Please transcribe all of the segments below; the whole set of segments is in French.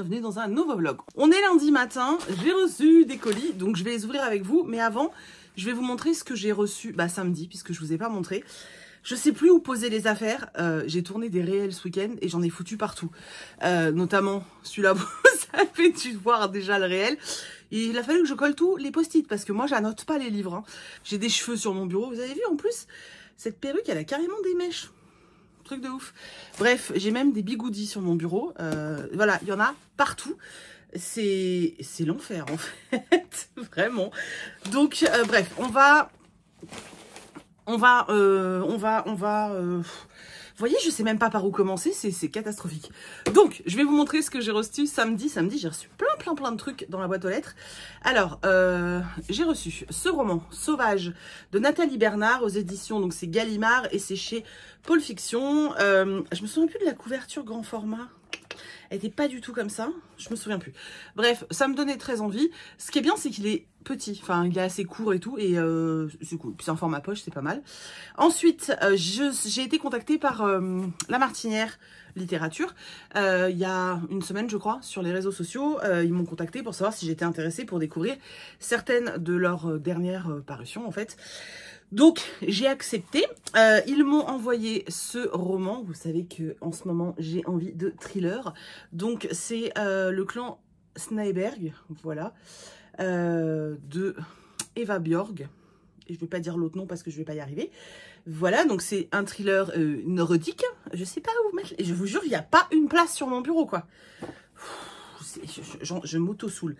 bienvenue dans un nouveau vlog. On est lundi matin, j'ai reçu des colis, donc je vais les ouvrir avec vous. Mais avant, je vais vous montrer ce que j'ai reçu bah, samedi, puisque je vous ai pas montré. Je sais plus où poser les affaires. Euh, j'ai tourné des réels ce week-end et j'en ai foutu partout. Euh, notamment celui-là, ça fait du voir déjà le réel. il a fallu que je colle tous les post-it parce que moi, j'annote pas les livres. Hein. J'ai des cheveux sur mon bureau. Vous avez vu en plus Cette perruque, elle a carrément des mèches. Truc de ouf. Bref, j'ai même des bigoudis sur mon bureau. Euh, voilà, il y en a partout. C'est l'enfer, en fait. Vraiment. Donc, euh, bref, on va... On va... Euh, on va... On va... Vous voyez, je sais même pas par où commencer, c'est catastrophique. Donc, je vais vous montrer ce que j'ai reçu samedi. Samedi, j'ai reçu plein, plein, plein de trucs dans la boîte aux lettres. Alors, euh, j'ai reçu ce roman, Sauvage, de Nathalie Bernard, aux éditions, donc c'est Gallimard, et c'est chez Paul Fiction. Euh, je me souviens plus de la couverture grand format. Elle n'était pas du tout comme ça. Je me souviens plus. Bref, ça me donnait très envie. Ce qui est bien, c'est qu'il est petit. Enfin, il est assez court et tout. Et euh, c'est cool. Puis c'est en format poche, c'est pas mal. Ensuite, euh, j'ai été contactée par euh, La Martinière Littérature. Euh, il y a une semaine, je crois, sur les réseaux sociaux. ils m'ont contactée pour savoir si j'étais intéressée pour découvrir certaines de leurs dernières parutions, en fait. Donc, j'ai accepté. Euh, ils m'ont envoyé ce roman. Vous savez que en ce moment, j'ai envie de thriller. Donc, c'est euh, le clan Snyberg, voilà, euh, de Eva Bjorg. Et je ne vais pas dire l'autre nom parce que je ne vais pas y arriver. Voilà, donc c'est un thriller nordique. Je ne sais pas où mettre. Et je vous jure, il n'y a pas une place sur mon bureau, quoi je, je, m'auto-soule.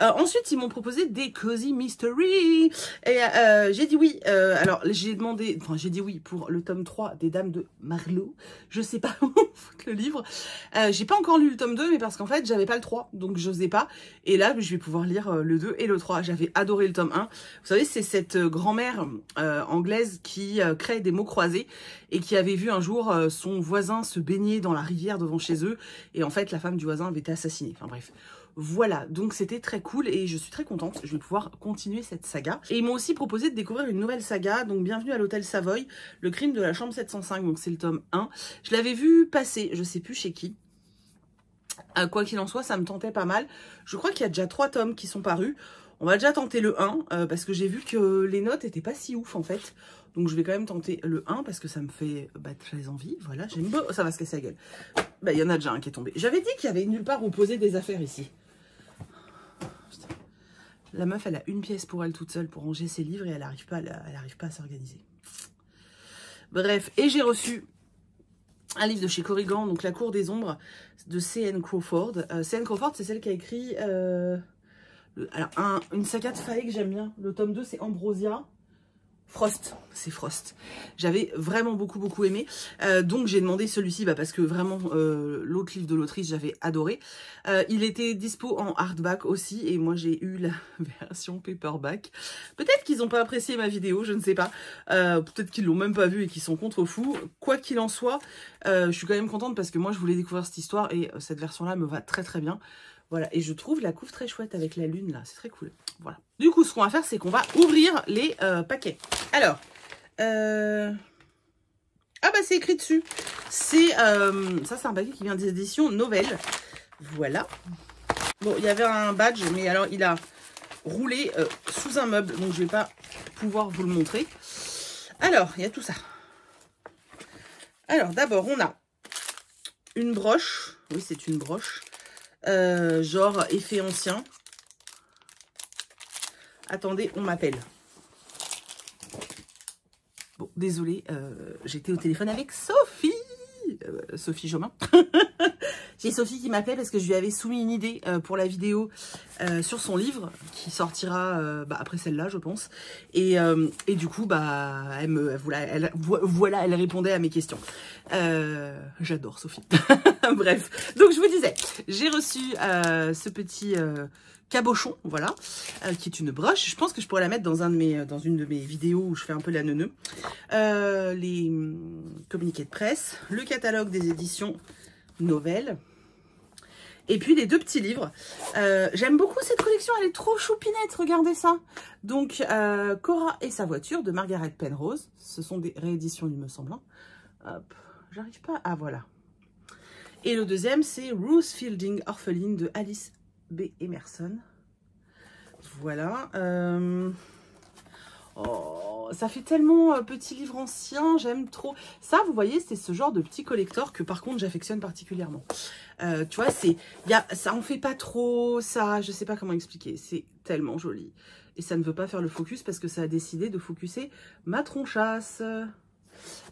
Euh, ensuite, ils m'ont proposé des Cozy Mystery. Et euh, j'ai dit oui. Euh, alors, j'ai demandé, enfin, j'ai dit oui pour le tome 3 des Dames de Marlowe. Je sais pas où le livre. j'ai pas encore lu le tome 2, mais parce qu'en fait, j'avais pas le 3, donc j'osais pas. Et là, je vais pouvoir lire le 2 et le 3. J'avais adoré le tome 1. Vous savez, c'est cette grand-mère anglaise qui crée des mots croisés et qui avait vu un jour son voisin se baigner dans la rivière devant chez eux. Et en fait, la femme du voisin avait été assassinée. Enfin bref, voilà, donc c'était très cool et je suis très contente, je vais pouvoir continuer cette saga. Et ils m'ont aussi proposé de découvrir une nouvelle saga, donc bienvenue à l'hôtel Savoy, le crime de la chambre 705, donc c'est le tome 1. Je l'avais vu passer, je sais plus chez qui. quoi qu'il en soit, ça me tentait pas mal. Je crois qu'il y a déjà trois tomes qui sont parus. On va déjà tenter le 1, euh, parce que j'ai vu que les notes étaient pas si ouf en fait. Donc je vais quand même tenter le 1 parce que ça me fait bah, très envie. Voilà, j'aime beau. Ça va se casser la gueule. Bah, il y en a déjà un qui est tombé. J'avais dit qu'il y avait nulle part où poser des affaires ici. La meuf, elle a une pièce pour elle toute seule pour ranger ses livres et elle n'arrive pas, elle pas à s'organiser. Bref, et j'ai reçu un livre de chez Corrigan, donc La Cour des Ombres, de C.N. Crawford. Euh, C.N. Crawford, c'est celle qui a écrit euh, une saccade de que j'aime bien. Le tome 2, c'est Ambrosia. Frost, c'est Frost. J'avais vraiment beaucoup beaucoup aimé. Euh, donc j'ai demandé celui-ci bah, parce que vraiment euh, l'autre livre de l'autrice j'avais adoré. Euh, il était dispo en hardback aussi et moi j'ai eu la version paperback. Peut-être qu'ils n'ont pas apprécié ma vidéo, je ne sais pas. Peut-être qu'ils l'ont même pas vu et qu'ils sont contre fous. Quoi qu'il en soit, je suis quand même contente parce que moi je voulais découvrir cette histoire et cette version-là me va très très bien. Voilà, et je trouve la couve très chouette avec la lune, là. C'est très cool. Voilà. Du coup, ce qu'on va faire, c'est qu'on va ouvrir les euh, paquets. Alors, euh... ah bah c'est écrit dessus. C'est, euh, ça, c'est un paquet qui vient des éditions Novelle. Voilà. Bon, il y avait un badge, mais alors, il a roulé euh, sous un meuble. Donc, je vais pas pouvoir vous le montrer. Alors, il y a tout ça. Alors, d'abord, on a une broche. Oui, c'est une broche. Euh, genre effet ancien. Attendez, on m'appelle. Bon, désolé euh, j'étais au téléphone avec Sophie. Euh, Sophie Jomain. J'ai Sophie qui m'appelait parce que je lui avais soumis une idée euh, pour la vidéo euh, sur son livre qui sortira euh, bah, après celle-là, je pense. Et, et, du coup, bah, elle me, voilà, elle, répondait à mes questions. J'adore Sophie. Bref, donc je vous disais, j'ai reçu ce petit cabochon, voilà, qui est une broche. Je pense que je pourrais la mettre dans, un de mes, dans une de mes vidéos où je fais un peu la neuneu. les hum, communiqués de presse, le catalogue des éditions nouvelle. Et puis les deux petits livres. Euh, j'aime beaucoup cette collection, elle est trop choupinette, regardez ça. Donc, euh, Cora et sa voiture de Margaret Penrose. Ce sont des rééditions, il me semble. Hein. Hop, j'arrive pas. Ah, voilà. Et le deuxième, c'est Ruth Fielding Orpheline de Alice B. Emerson. Voilà. Euh, Oh, ça fait tellement euh, petit livre ancien, j'aime trop. Ça, vous voyez, c'est ce genre de petit collector que par contre, j'affectionne particulièrement. Euh, tu vois, c'est, ça en fait pas trop, ça, je ne sais pas comment expliquer. C'est tellement joli. Et ça ne veut pas faire le focus parce que ça a décidé de focuser ma tronchasse.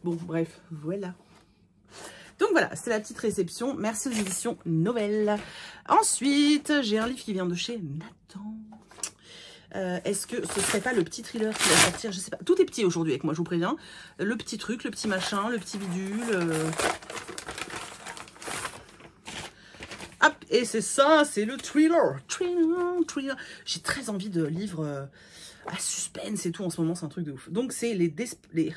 Bon, bref, voilà. Donc voilà, c'est la petite réception. Merci aux éditions Noël. Ensuite, j'ai un livre qui vient de chez Nathan. Euh, est-ce que ce serait pas le petit thriller qui va sortir Je sais pas. Tout est petit aujourd'hui avec moi, je vous préviens. Le petit truc, le petit machin, le petit bidule. Euh. Hop, et c'est ça, c'est le thriller. J'ai très envie de livres euh, à suspense et tout en ce moment, c'est un truc de ouf. Donc c'est les, des... les...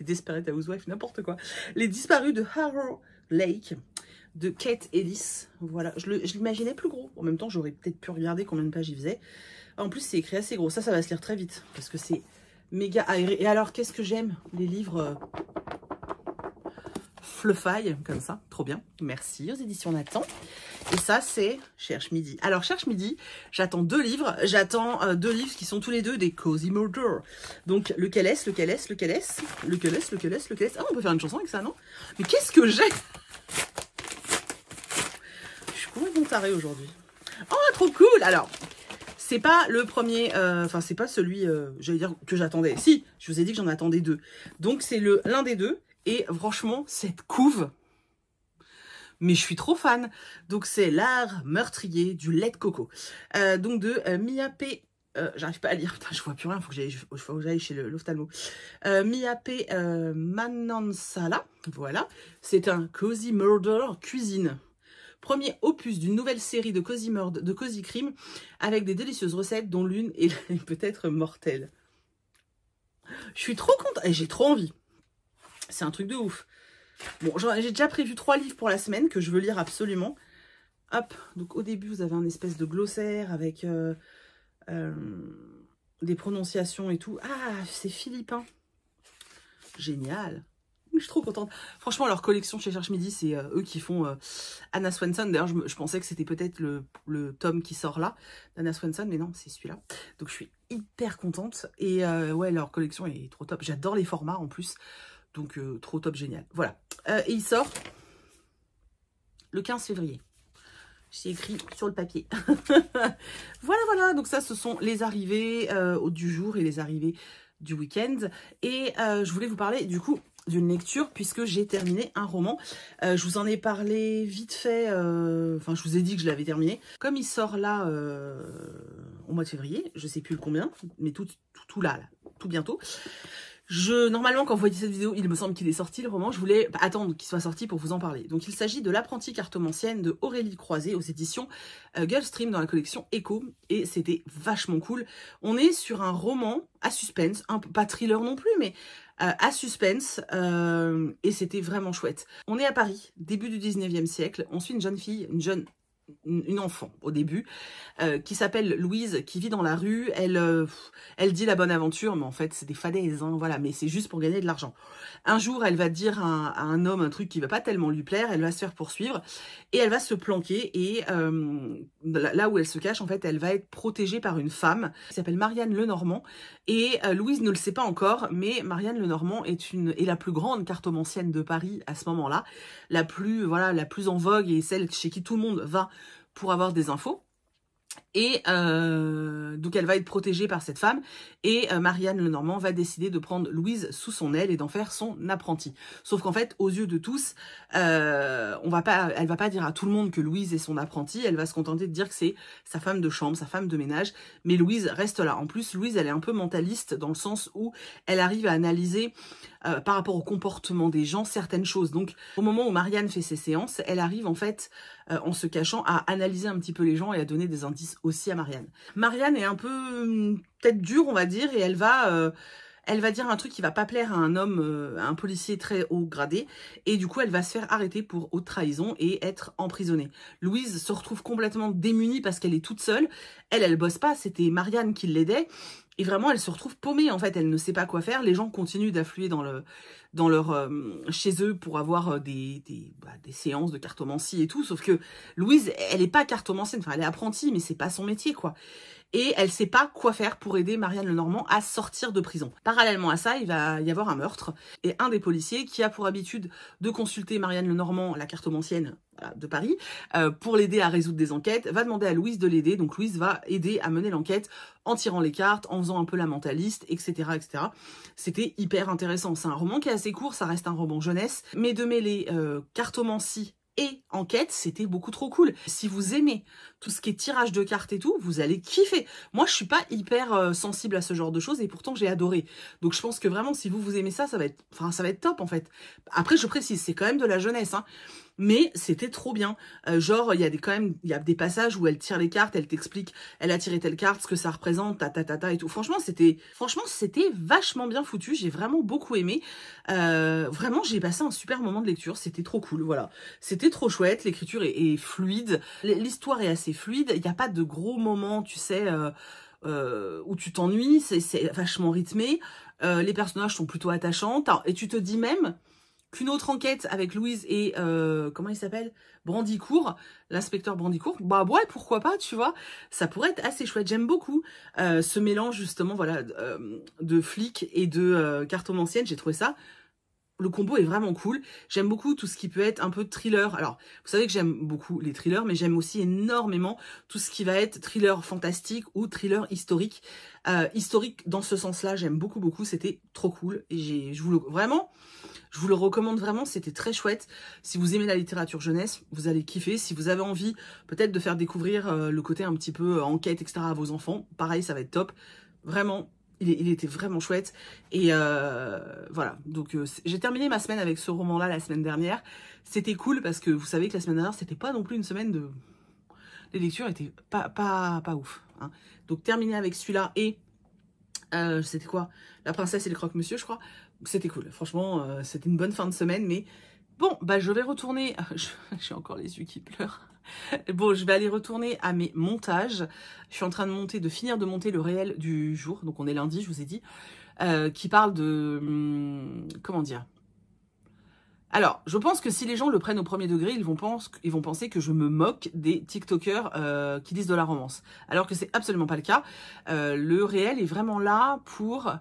Desperate n'importe quoi. Les disparus de Harrow Lake de Kate Ellis. Voilà, je l'imaginais plus gros. En même temps, j'aurais peut-être pu regarder combien de pages il faisait. Ah, en plus, c'est écrit assez gros. Ça, ça va se lire très vite parce que c'est méga aéré. Et alors, qu'est-ce que j'aime Les livres euh, fluffaille comme ça, trop bien. Merci aux éditions Nathan. Et ça, c'est Cherche Midi. Alors, Cherche Midi, j'attends deux livres. J'attends euh, deux livres qui sont tous les deux des Cozy Murder. Donc, le est le Lequel le ce le est le Lequel le ce Ah, on peut faire une chanson avec ça, non Mais qu'est-ce que j'ai Je suis complètement tarée aujourd'hui. Oh, trop cool Alors, pas le premier, euh, enfin c'est pas celui, euh, j'allais dire que j'attendais. Si, je vous ai dit que j'en attendais deux. Donc c'est l'un des deux. Et franchement, cette couve, mais je suis trop fan. Donc c'est l'art meurtrier du lait de coco. Euh, donc de Miap, J'arrive pas à lire, je vois plus rien, faut que j'aille, faut que j'aille chez l'ophtalmo. Mia Manansala, voilà. C'est un cozy murder cuisine premier opus d'une nouvelle série de Cozy, de Crime avec des délicieuses recettes dont l'une est peut-être mortelle. Je suis trop contente. J'ai trop envie. C'est un truc de ouf. Bon, j'ai déjà prévu trois livres pour la semaine que je veux lire absolument. Hop, donc au début, vous avez un espèce de glossaire avec euh, euh, des prononciations et tout. Ah, c'est philippin. Hein. Génial. Je suis trop contente. Franchement, leur collection chez Cherche Midi, c'est euh, eux qui font euh, Anna Swenson. D'ailleurs, je, pensais que c'était peut-être le, tome qui sort là, d'Anna Swenson, mais non, c'est celui-là. Donc, je suis hyper contente. Et euh, ouais, leur collection est trop top. J'adore les formats en plus. Donc, trop top, génial. Voilà. et il sort le 15 février. J'ai écrit sur le papier. voilà, voilà. Donc ça, ce sont les arrivées du jour et les arrivées du week-end. Et je voulais vous parler, du coup, d'une lecture puisque j'ai terminé un roman. Euh, je vous en ai parlé vite fait, euh, enfin je vous ai dit que je l'avais terminé. Comme il sort là euh, au mois de février, je sais plus combien, mais tout, tout, là, tout bientôt. Je, normalement, quand vous voyez cette vidéo, il me semble qu'il est sorti le roman. Je voulais attendre qu'il soit sorti pour vous en parler. Donc, il s'agit de l'apprenti cartomancienne de Aurélie Croiset aux éditions Girl Gulfstream dans la collection Echo. Et c'était vachement cool. On est sur un roman à suspense, un, pas thriller non plus, mais euh, à suspense euh, et c'était vraiment chouette. On est à Paris, début du 19e siècle, on suit une jeune fille, une jeune une enfant au début, euh, qui s'appelle Louise, qui vit dans la rue. Elle, euh, elle dit la bonne aventure, mais en fait, c'est des fadaises, hein, voilà, mais c'est juste pour gagner de l'argent. Un jour, elle va dire à, un homme un truc qui va pas tellement lui plaire, elle va se faire poursuivre, et elle va se planquer, et euh, là où elle se cache, en fait, elle va être protégée par une femme qui s'appelle Marianne Lenormand, et Louise ne le sait pas encore, mais Marianne Lenormand est, une, est la plus grande cartomancienne de Paris à ce moment-là, la plus, voilà, la plus en vogue, et celle chez qui tout le monde va pour avoir des infos. Et euh, donc elle va être protégée par cette femme. Et euh, Marianne Lenormand va décider de prendre Louise sous son aile et d'en faire son apprentie. Sauf qu'en fait, aux yeux de tous, euh, on va pas, elle va pas dire à tout le monde que Louise est son apprentie. Elle va se contenter de dire que c'est sa femme de chambre, sa femme de ménage. Mais Louise reste là. En plus, Louise, elle est un peu mentaliste dans le sens où elle arrive à analyser euh, par rapport au comportement des gens certaines choses. Donc au moment où Marianne fait ses séances, elle arrive en fait euh, en se cachant à analyser un petit peu les gens et à donner des indices aussi à Marianne. Marianne est un peu hum, peut-être dure, on va dire, et elle va, euh, elle va dire un truc qui va pas plaire à un homme, euh, un policier très haut gradé, et du coup elle va se faire arrêter pour haute trahison et être emprisonnée. Louise se retrouve complètement démunie parce qu'elle est toute seule. Elle, elle bosse pas, c'était Marianne qui l'aidait et vraiment, elle se retrouve paumée, en fait, elle ne sait pas quoi faire. Les gens continuent d'affluer dans, le, dans leur, euh, chez eux pour avoir euh, des, des, bah, des, séances de cartomancie et tout, sauf que Louise, elle n'est pas cartomancienne, enfin, elle est apprentie, mais c'est pas son métier, quoi et elle sait pas quoi faire pour aider Marianne Lenormand à sortir de prison. Parallèlement à ça, il va y avoir un meurtre et un des policiers qui a pour habitude de consulter Marianne Lenormand, la cartomancienne de Paris, euh, pour l'aider à résoudre des enquêtes, va demander à Louise de l'aider. Donc Louise va aider à mener l'enquête en tirant les cartes, en faisant un peu la mentaliste, etc. etc. C'était hyper intéressant. C'est un roman qui est assez court, ça reste un roman jeunesse, mais de mêler euh, cartomancie et enquête, c'était beaucoup trop cool. Si vous aimez tout ce qui est tirage de cartes et tout, vous allez kiffer. Moi, je suis pas hyper euh, sensible à ce genre de choses et pourtant j'ai adoré. Donc je pense que vraiment, si vous vous aimez ça, ça va être, enfin, ça va être top en fait. Après, je précise, c'est quand même de la jeunesse. Hein mais c'était trop bien. Euh, genre, il y a des, quand même il y a des passages où elle tire les cartes, elle t'explique, elle a tiré telle carte, ce que ça représente, ta ta ta, ta et tout. Franchement, c'était franchement c'était vachement bien foutu. J'ai vraiment beaucoup aimé. Euh, vraiment, j'ai passé un super moment de lecture. C'était trop cool. Voilà, c'était trop chouette. L'écriture est, fluide, l'histoire est assez fluide. Il n'y a pas de gros moments, tu sais. Euh, où tu t'ennuies, c'est vachement rythmé, les personnages sont plutôt attachants, et tu te dis même, une autre enquête avec Louise et euh, comment il s'appelle Brandicourt, l'inspecteur Brandicourt. Bah ouais, pourquoi pas, tu vois Ça pourrait être assez chouette. J'aime beaucoup euh, ce mélange justement, voilà, euh, de flics et de cartomancienne. J'ai trouvé ça le combo est vraiment cool. J'aime beaucoup tout ce qui peut être un peu thriller. Alors, vous savez que j'aime beaucoup les thrillers, mais j'aime aussi énormément tout ce qui va être thriller fantastique ou thriller historique. Euh, historique dans ce sens-là, j'aime beaucoup, beaucoup. C'était trop cool. Et je vous le, vraiment, je vous le recommande vraiment. C'était très chouette. Si vous aimez la littérature jeunesse, vous allez kiffer. Si vous avez envie, peut-être de faire découvrir euh, le côté un petit peu euh, enquête, etc. à vos enfants, pareil, ça va être top. Vraiment, il, était vraiment chouette. Et euh, voilà, donc euh, j'ai terminé ma semaine avec ce roman-là la semaine dernière. C'était cool parce que vous savez que la semaine dernière, c'était pas non plus une semaine de... Les lectures étaient pas, pas, pas ouf. Hein. Donc terminé avec celui-là et... Euh, c'était quoi La princesse et le croque-monsieur, je crois. C'était cool. Franchement, c'était une bonne fin de semaine, mais... Bon, bah je vais retourner... J'ai encore les yeux qui pleurent. Bon, je vais aller retourner à mes montages. Je suis en train de monter, de finir de monter le réel du jour. Donc on est lundi, je vous ai dit, euh, qui parle de hum, comment dire. Alors, je pense que si les gens le prennent au premier degré, ils vont, penser ils vont penser que je me moque des TikTokers euh, qui disent de la romance. Alors que c'est absolument pas le cas. Euh, le réel est vraiment là pour.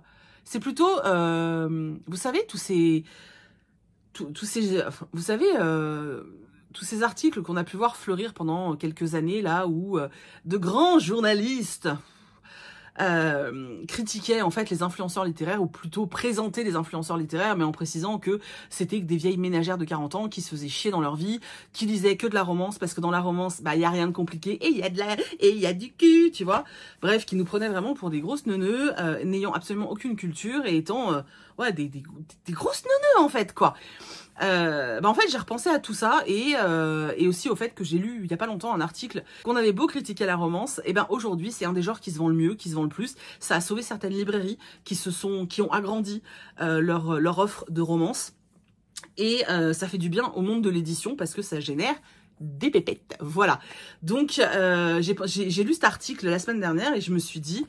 C'est plutôt, euh, vous savez, tous ces, tous ces, vous savez tous ces articles qu'on a pu voir fleurir pendant quelques années, là où euh, de grands journalistes euh, critiquaient en fait les influenceurs littéraires, ou plutôt présentaient les influenceurs littéraires, mais en précisant que c'était des vieilles ménagères de 40 ans qui se faisaient chier dans leur vie, qui lisaient que de la romance, parce que dans la romance, bah, il n'y a rien de compliqué, et il y a de la, et il y a du cul, tu vois. Bref, qui nous prenaient vraiment pour des grosses neuneux, euh, n'ayant absolument aucune culture, et étant, ouais, des, des, grosses neuneux, en fait, quoi. Euh, bah, en fait, j'ai repensé à tout ça et, euh, et aussi au fait que j'ai lu il y a pas longtemps un article qu'on avait beau critiquer la romance, et ben aujourd'hui c'est un des genres qui se vend le mieux, qui se vend le plus. Ça a sauvé certaines librairies qui se sont, qui ont agrandi euh, leur leur offre de romance et euh, ça fait du bien au monde de l'édition parce que ça génère des pépettes. Voilà. Donc j'ai lu cet article la semaine dernière et je me suis dit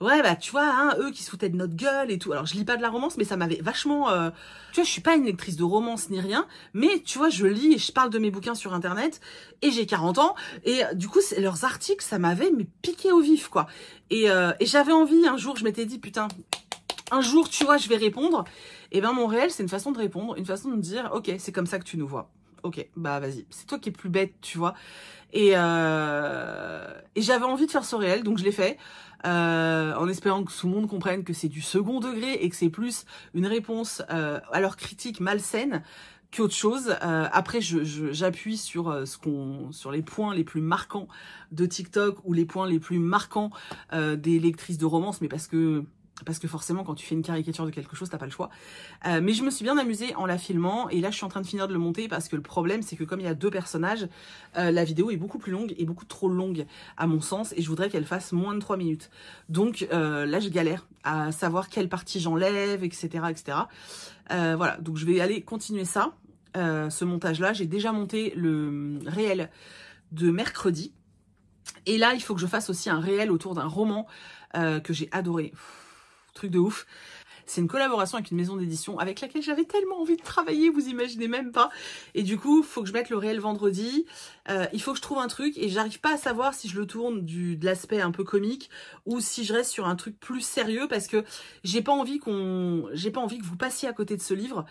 ouais, bah tu vois, hein, eux qui se foutaient de notre gueule et tout. Alors je lis pas de la romance, mais ça m'avait vachement. Euh, tu vois, je suis pas une lectrice de romance ni rien, mais tu vois, je lis et je parle de mes bouquins sur internet et j'ai 40 ans et euh, du coup leurs articles, ça m'avait piqué au vif quoi. Et, euh, et j'avais envie un jour, je m'étais dit putain, un jour tu vois, je vais répondre. Et ben mon réel, c'est une façon de répondre, une façon de dire ok, c'est comme ça que tu nous vois ok, bah vas-y, c'est toi qui es plus bête, tu vois. Et, et j'avais envie de faire ce réel, donc je l'ai fait. Euh, en espérant que tout le monde comprenne que c'est du second degré et que c'est plus une réponse à leur critique malsaine qu'autre chose. Euh, après, j'appuie sur euh, ce qu'on, sur les points les plus marquants de TikTok ou les points les plus marquants des lectrices de romance, mais parce que parce que forcément quand tu fais une caricature de quelque chose t'as pas le choix euh, mais je me suis bien amusée en la filmant et là je suis en train de finir de le monter parce que le problème c'est que comme il y a deux personnages euh, la vidéo est beaucoup plus longue et beaucoup trop longue à mon sens et je voudrais qu'elle fasse moins de 3 minutes donc euh, là je galère à savoir quelle partie j'enlève etc etc voilà donc je vais aller continuer ça ce montage là j'ai déjà monté le réel de mercredi et là il faut que je fasse aussi un réel autour d'un roman que j'ai adoré truc de ouf. C'est une collaboration avec une maison d'édition avec laquelle j'avais tellement envie de travailler, vous imaginez même pas. Et du coup, faut que je mette le réel vendredi. Euh, il faut que je trouve un truc et j'arrive pas à savoir si je le tourne du, de l'aspect un peu comique ou si je reste sur un truc plus sérieux parce que j'ai pas envie qu'on, j'ai pas envie que vous passiez à côté de ce livre.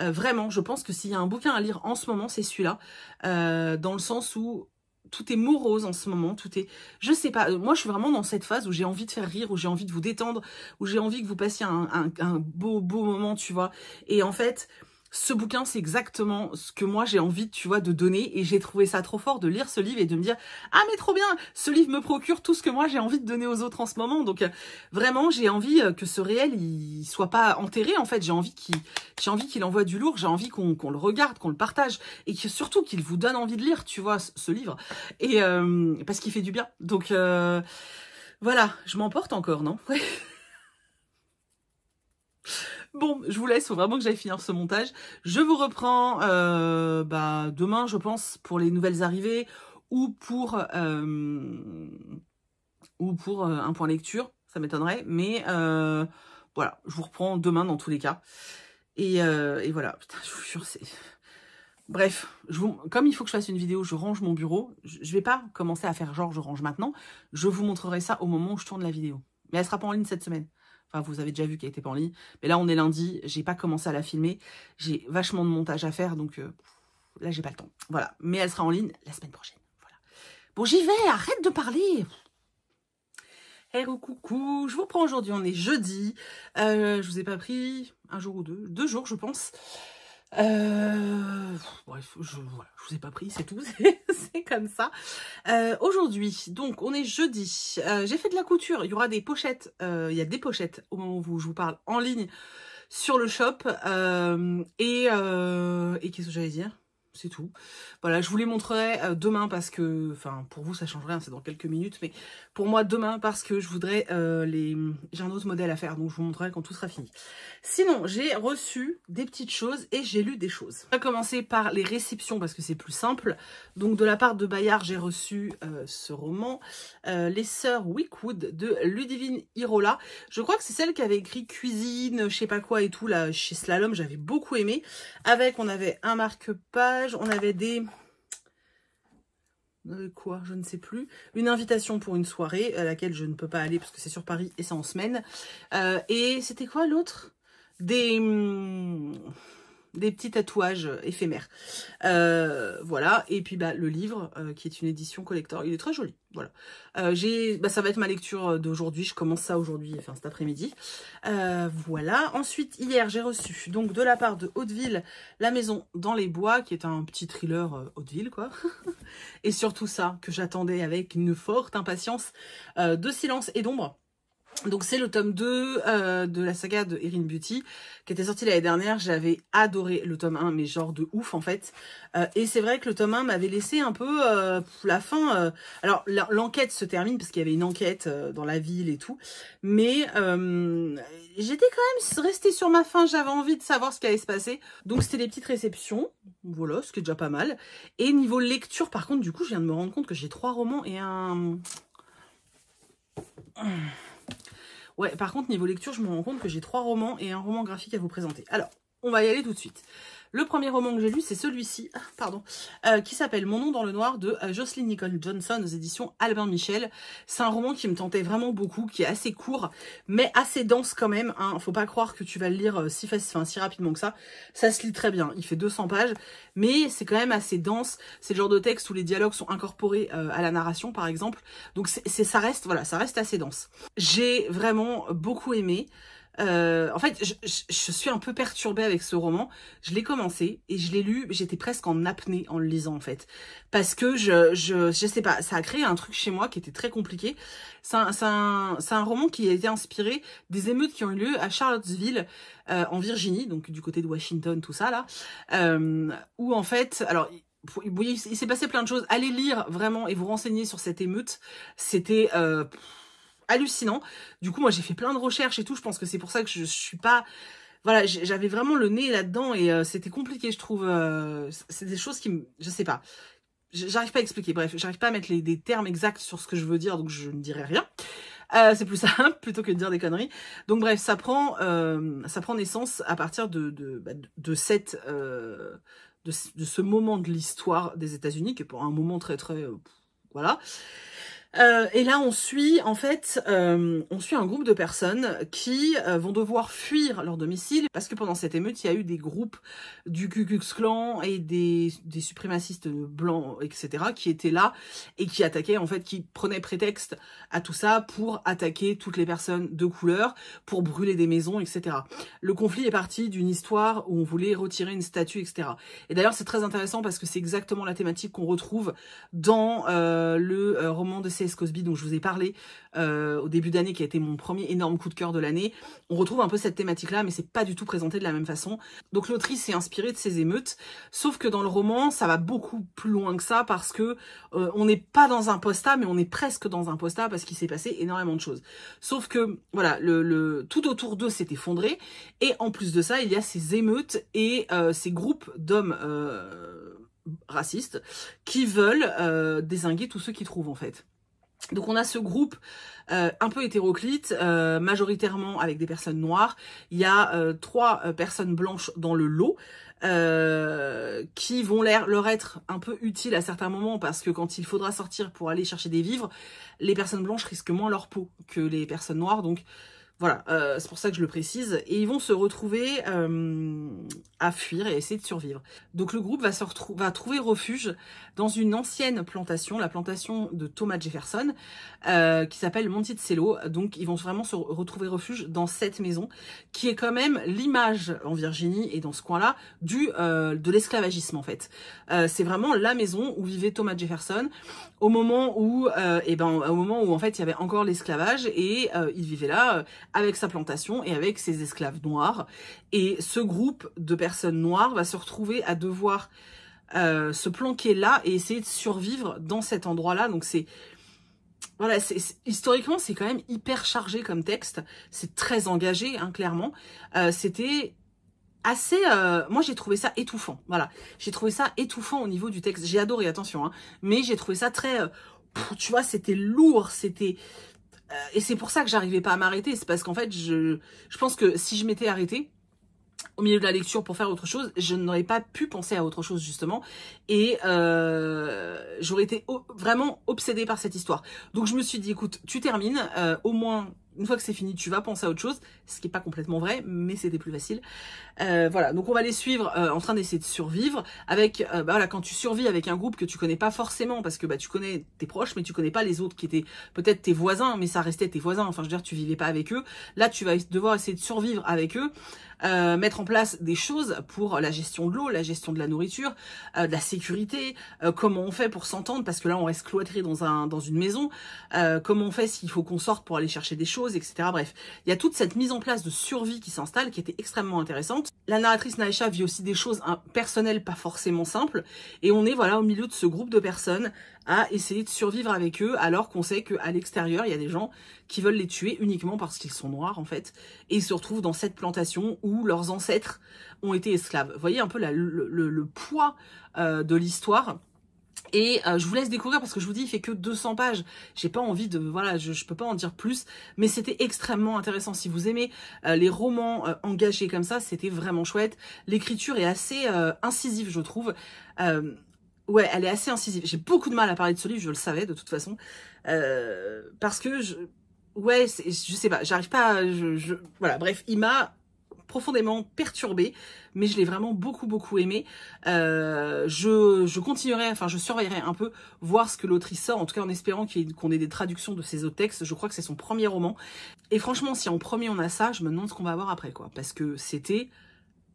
Euh, vraiment, je pense que s'il y a un bouquin à lire en ce moment, c'est celui-là, euh, dans le sens où tout est morose en ce moment, tout est... Je sais pas, euh, moi je suis vraiment dans cette phase où j'ai envie de faire rire, où j'ai envie de vous détendre, où j'ai envie que vous passiez un, beau, beau moment, tu vois. Et en fait, ce bouquin, c'est exactement ce que moi j'ai envie, tu vois, de donner. Et j'ai trouvé ça trop fort de lire ce livre et de me dire ah mais trop bien, ce livre me procure tout ce que moi j'ai envie de donner aux autres en ce moment. Donc euh, vraiment, j'ai envie euh, que ce réel il soit pas enterré en fait. J'ai envie qu'il j'ai envie qu'il envoie du lourd. J'ai envie qu'on le regarde, qu'on le partage et surtout qu'il vous donne envie de lire, tu vois, ce, livre. Et euh, parce qu'il fait du bien. Donc voilà, je m'emporte encore, non Bon, je vous laisse, faut vraiment que j'aille finir ce montage. Je vous reprends euh, bah, demain, je pense, pour les nouvelles arrivées ou pour, euh, ou pour euh, un point lecture, ça m'étonnerait. Mais voilà, je vous reprends demain dans tous les cas. Et, voilà, putain, je vous jure, c'est... Bref, comme il faut que je fasse une vidéo, je range mon bureau. Je ne vais pas commencer à faire genre je range maintenant. Je vous montrerai ça au moment où je tourne la vidéo. Mais elle sera pas en ligne cette semaine vous avez déjà vu qu'elle n'était pas en ligne. Mais là, on est lundi. J'ai pas commencé à la filmer. J'ai vachement de montage à faire. Donc euh, là, j'ai pas le temps. Voilà. Mais elle sera en ligne la semaine prochaine. Voilà. Bon, j'y vais. Arrête de parler. Hello, coucou. Je vous prends aujourd'hui. On est jeudi. Euh, je vous ai pas pris un jour ou deux. Deux jours, je pense. Euh, bref, je, vous ai pas pris, c'est tout, c'est comme ça. Euh, aujourd'hui, donc on est jeudi, euh, j'ai fait de la couture, il y aura des pochettes, euh, il y a des pochettes au moment où je vous parle en ligne sur le shop. et, et qu'est-ce que j'allais dire c'est tout. Voilà, je vous les montrerai euh, demain parce que, enfin, pour vous, ça change rien, c'est dans quelques minutes, mais pour moi, demain, parce que je voudrais euh, les... J'ai un autre modèle à faire, donc je vous montrerai quand tout sera fini. Sinon, j'ai reçu des petites choses et j'ai lu des choses. On va commencer par les réceptions parce que c'est plus simple. Donc, de la part de Bayard, j'ai reçu euh, ce roman, Les Sœurs Wickwood de Ludivine Irola. Je crois que c'est celle qui avait écrit Cuisine, je sais pas quoi et tout, là, chez Slalom, j'avais beaucoup aimé. Avec, on avait un marque-page, on avait des... quoi Je ne sais plus. Une invitation pour une soirée à laquelle je ne peux pas aller parce que c'est sur Paris et ça en semaine. Euh, et c'était quoi l'autre Des... Hum, des petits tatouages euh, éphémères. Euh, voilà, et puis bah, le livre, euh, qui est une édition collector, il est très joli, voilà. j'ai, bah, ça va être ma lecture d'aujourd'hui, je commence ça aujourd'hui, enfin cet après-midi. voilà, ensuite, hier, j'ai reçu, donc de la part de Hauteville, La Maison dans les Bois, qui est un petit thriller Hauteville, quoi. et surtout ça, que j'attendais avec une forte impatience de silence et d'ombre. Donc c'est le tome 2 euh, de la saga de Erin Beauty qui était sorti l'année dernière. J'avais adoré le tome 1, mais genre de ouf en fait. Euh, et c'est vrai que le tome 1 m'avait laissé un peu euh, la fin. alors l'enquête se termine parce qu'il y avait une enquête dans la ville et tout. Mais j'étais quand même restée sur ma fin. J'avais envie de savoir ce qui allait se passer. Donc c'était des petites réceptions. Voilà, ce qui est déjà pas mal. Et niveau lecture par contre, du coup, je viens de me rendre compte que j'ai trois romans et un... Ouais, par contre, niveau lecture, je me rends compte que j'ai trois romans et un roman graphique à vous présenter. Alors, on va y aller tout de suite. Le premier roman que j'ai lu, c'est celui-ci, pardon, euh, qui s'appelle Mon nom dans le noir de euh, Jocelyn Nicole Johnson aux éditions Albin Michel. C'est un roman qui me tentait vraiment beaucoup, qui est assez court, mais assez dense quand même. Hein. Faut pas croire que tu vas le lire euh, si, enfin, si rapidement que ça. Ça se lit très bien. Il fait 200 pages, mais c'est quand même assez dense. C'est le genre de texte où les dialogues sont incorporés à la narration, par exemple. Donc c'est ça reste, voilà, ça reste assez dense. J'ai vraiment beaucoup aimé. Euh, en fait, je, suis un peu perturbée avec ce roman. Je l'ai commencé et je l'ai lu. J'étais presque en apnée en le lisant, en fait. Parce que je, je, je sais pas, ça a créé un truc chez moi qui était très compliqué. C'est un, un, roman qui a été inspiré des émeutes qui ont eu lieu à Charlottesville, euh, en Virginie, donc du côté de Washington, tout ça, là. Euh, où, en fait, alors, il s'est passé plein de choses. Allez lire vraiment et vous renseigner sur cette émeute. C'était... Euh, hallucinant. Du coup, moi, j'ai fait plein de recherches et tout. Je pense que c'est pour ça que je, suis pas... Voilà, j'avais vraiment le nez là-dedans et euh, c'était compliqué, je trouve. Euh, c'est des choses qui... Me, je sais pas. J'arrive pas à expliquer. Bref, j'arrive pas à mettre les, des termes exacts sur ce que je veux dire, donc je ne dirai rien. Euh, c'est plus simple plutôt que de dire des conneries. Donc bref, ça prend, ça prend naissance à partir de, de, bah, cette... De, ce moment de l'histoire des États-Unis, qui est pour un moment très très... voilà. Euh, et là, on suit, en fait, euh, on suit un groupe de personnes qui euh, vont devoir fuir leur domicile parce que pendant cette émeute, il y a eu des groupes du Ku Klux Klan et des, des suprémacistes blancs, etc., qui étaient là et qui attaquaient, en fait, qui prenaient prétexte à tout ça pour attaquer toutes les personnes de couleur, pour brûler des maisons, etc. Le conflit est parti d'une histoire où on voulait retirer une statue, etc. Et d'ailleurs, c'est très intéressant parce que c'est exactement la thématique qu'on retrouve dans le roman de ces Cosby dont je vous ai parlé euh, au début d'année, qui a été mon premier énorme coup de cœur de l'année. On retrouve un peu cette thématique-là, mais c'est pas du tout présenté de la même façon. Donc l'autrice s'est inspirée de ces émeutes, sauf que dans le roman, ça va beaucoup plus loin que ça parce que euh, on n'est pas dans un posta, mais on est presque dans un posta parce qu'il s'est passé énormément de choses. Sauf que voilà, tout autour d'eux s'est effondré et en plus de ça, il y a ces émeutes et euh, ces groupes d'hommes racistes qui veulent euh, désinguer tous ceux qu'ils trouvent en fait. Donc on a ce groupe euh, un peu hétéroclite, euh, majoritairement avec des personnes noires. Il y a euh, trois personnes blanches dans le lot qui vont leur être un peu utiles à certains moments parce que quand il faudra sortir pour aller chercher des vivres, les personnes blanches risquent moins leur peau que les personnes noires. Donc voilà, euh, c'est pour ça que je le précise. Et ils vont se retrouver euh, à fuir et essayer de survivre. Donc le groupe va, se va trouver refuge dans une ancienne plantation, la plantation de Thomas Jefferson, euh, qui s'appelle Monticello. Donc ils vont vraiment se retrouver refuge dans cette maison, qui est quand même l'image en Virginie et dans ce coin-là du de l'esclavagisme en fait. c'est vraiment la maison où vivait Thomas Jefferson au moment où, et eh ben, au moment où en fait il y avait encore l'esclavage et il vivait là avec sa plantation et avec ses esclaves noirs. Et ce groupe de personnes noires va se retrouver à devoir euh, se planquer là et essayer de survivre dans cet endroit-là. Donc c'est voilà, c'est... historiquement c'est quand même hyper chargé comme texte. C'est très engagé, hein, clairement. Euh, c'était assez, euh, moi j'ai trouvé ça étouffant. Voilà, j'ai trouvé ça étouffant au niveau du texte. J'ai adoré, attention, hein. mais j'ai trouvé ça très, tu vois, c'était lourd, c'était euh, et c'est pour ça que j'arrivais pas à m'arrêter. C'est parce qu'en fait, je, je pense que si je m'étais arrêtée, au milieu de la lecture pour faire autre chose, je n'aurais pas pu penser à autre chose justement, et euh, j'aurais été vraiment obsédée par cette histoire. Donc je me suis dit, écoute, tu termines, euh, au moins une fois que c'est fini, tu vas penser à autre chose, ce qui est pas complètement vrai, mais c'était plus facile. Euh, voilà, donc on va les suivre euh, en train d'essayer de survivre avec, euh, bah voilà, quand tu survis avec un groupe que tu connais pas forcément, parce que bah tu connais tes proches, mais tu connais pas les autres qui étaient peut-être tes voisins, mais ça restait tes voisins. Enfin, je veux dire, tu vivais pas avec eux. Là, tu vas devoir essayer de survivre avec eux. mettre en place des choses pour la gestion de l'eau, la gestion de la nourriture, de la sécurité, comment on fait pour s'entendre parce que là on reste cloîtré dans un dans une maison, comment on fait s'il faut qu'on sorte pour aller chercher des choses etc. Bref, il y a toute cette mise en place de survie qui s'installe, qui était extrêmement intéressante. La narratrice Naïcha vit aussi des choses hein, personnelles pas forcément simples, et on est voilà au milieu de ce groupe de personnes à essayer de survivre avec eux, alors qu'on sait qu'à l'extérieur, il y a des gens qui veulent les tuer uniquement parce qu'ils sont noirs, en fait, et se retrouvent dans cette plantation où leurs ancêtres ont été esclaves. voyez un peu le, poids euh, de l'histoire et euh, je vous laisse découvrir parce que je vous dis, il fait que 200 pages. J'ai pas envie de, voilà, je, je peux pas en dire plus, mais c'était extrêmement intéressant. Si vous aimez euh, les romans euh, engagés comme ça, c'était vraiment chouette. L'écriture est assez incisive, je trouve. ouais, elle est assez incisive. J'ai beaucoup de mal à parler de ce livre, je le savais de toute façon, parce que je, ouais, je sais pas, j'arrive pas, je, voilà, bref, il m'a profondément perturbé, mais je l'ai vraiment beaucoup beaucoup aimé. Euh, je, je, continuerai, enfin je surveillerai un peu, voir ce que l'autrice sort, en tout cas en espérant qu'on ait des traductions de ses autres textes. Je crois que c'est son premier roman. Et franchement, si en premier on a ça, je me demande ce qu'on va avoir après, quoi. Parce que c'était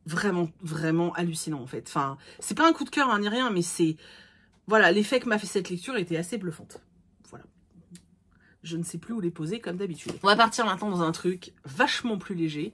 vraiment, vraiment hallucinant en fait. Enfin, c'est pas un coup de cœur hein, ni rien, mais c'est... Voilà, l'effet que m'a fait cette lecture était assez bluffante. Voilà je ne sais plus où les poser comme d'habitude. On va partir maintenant dans un truc vachement plus léger.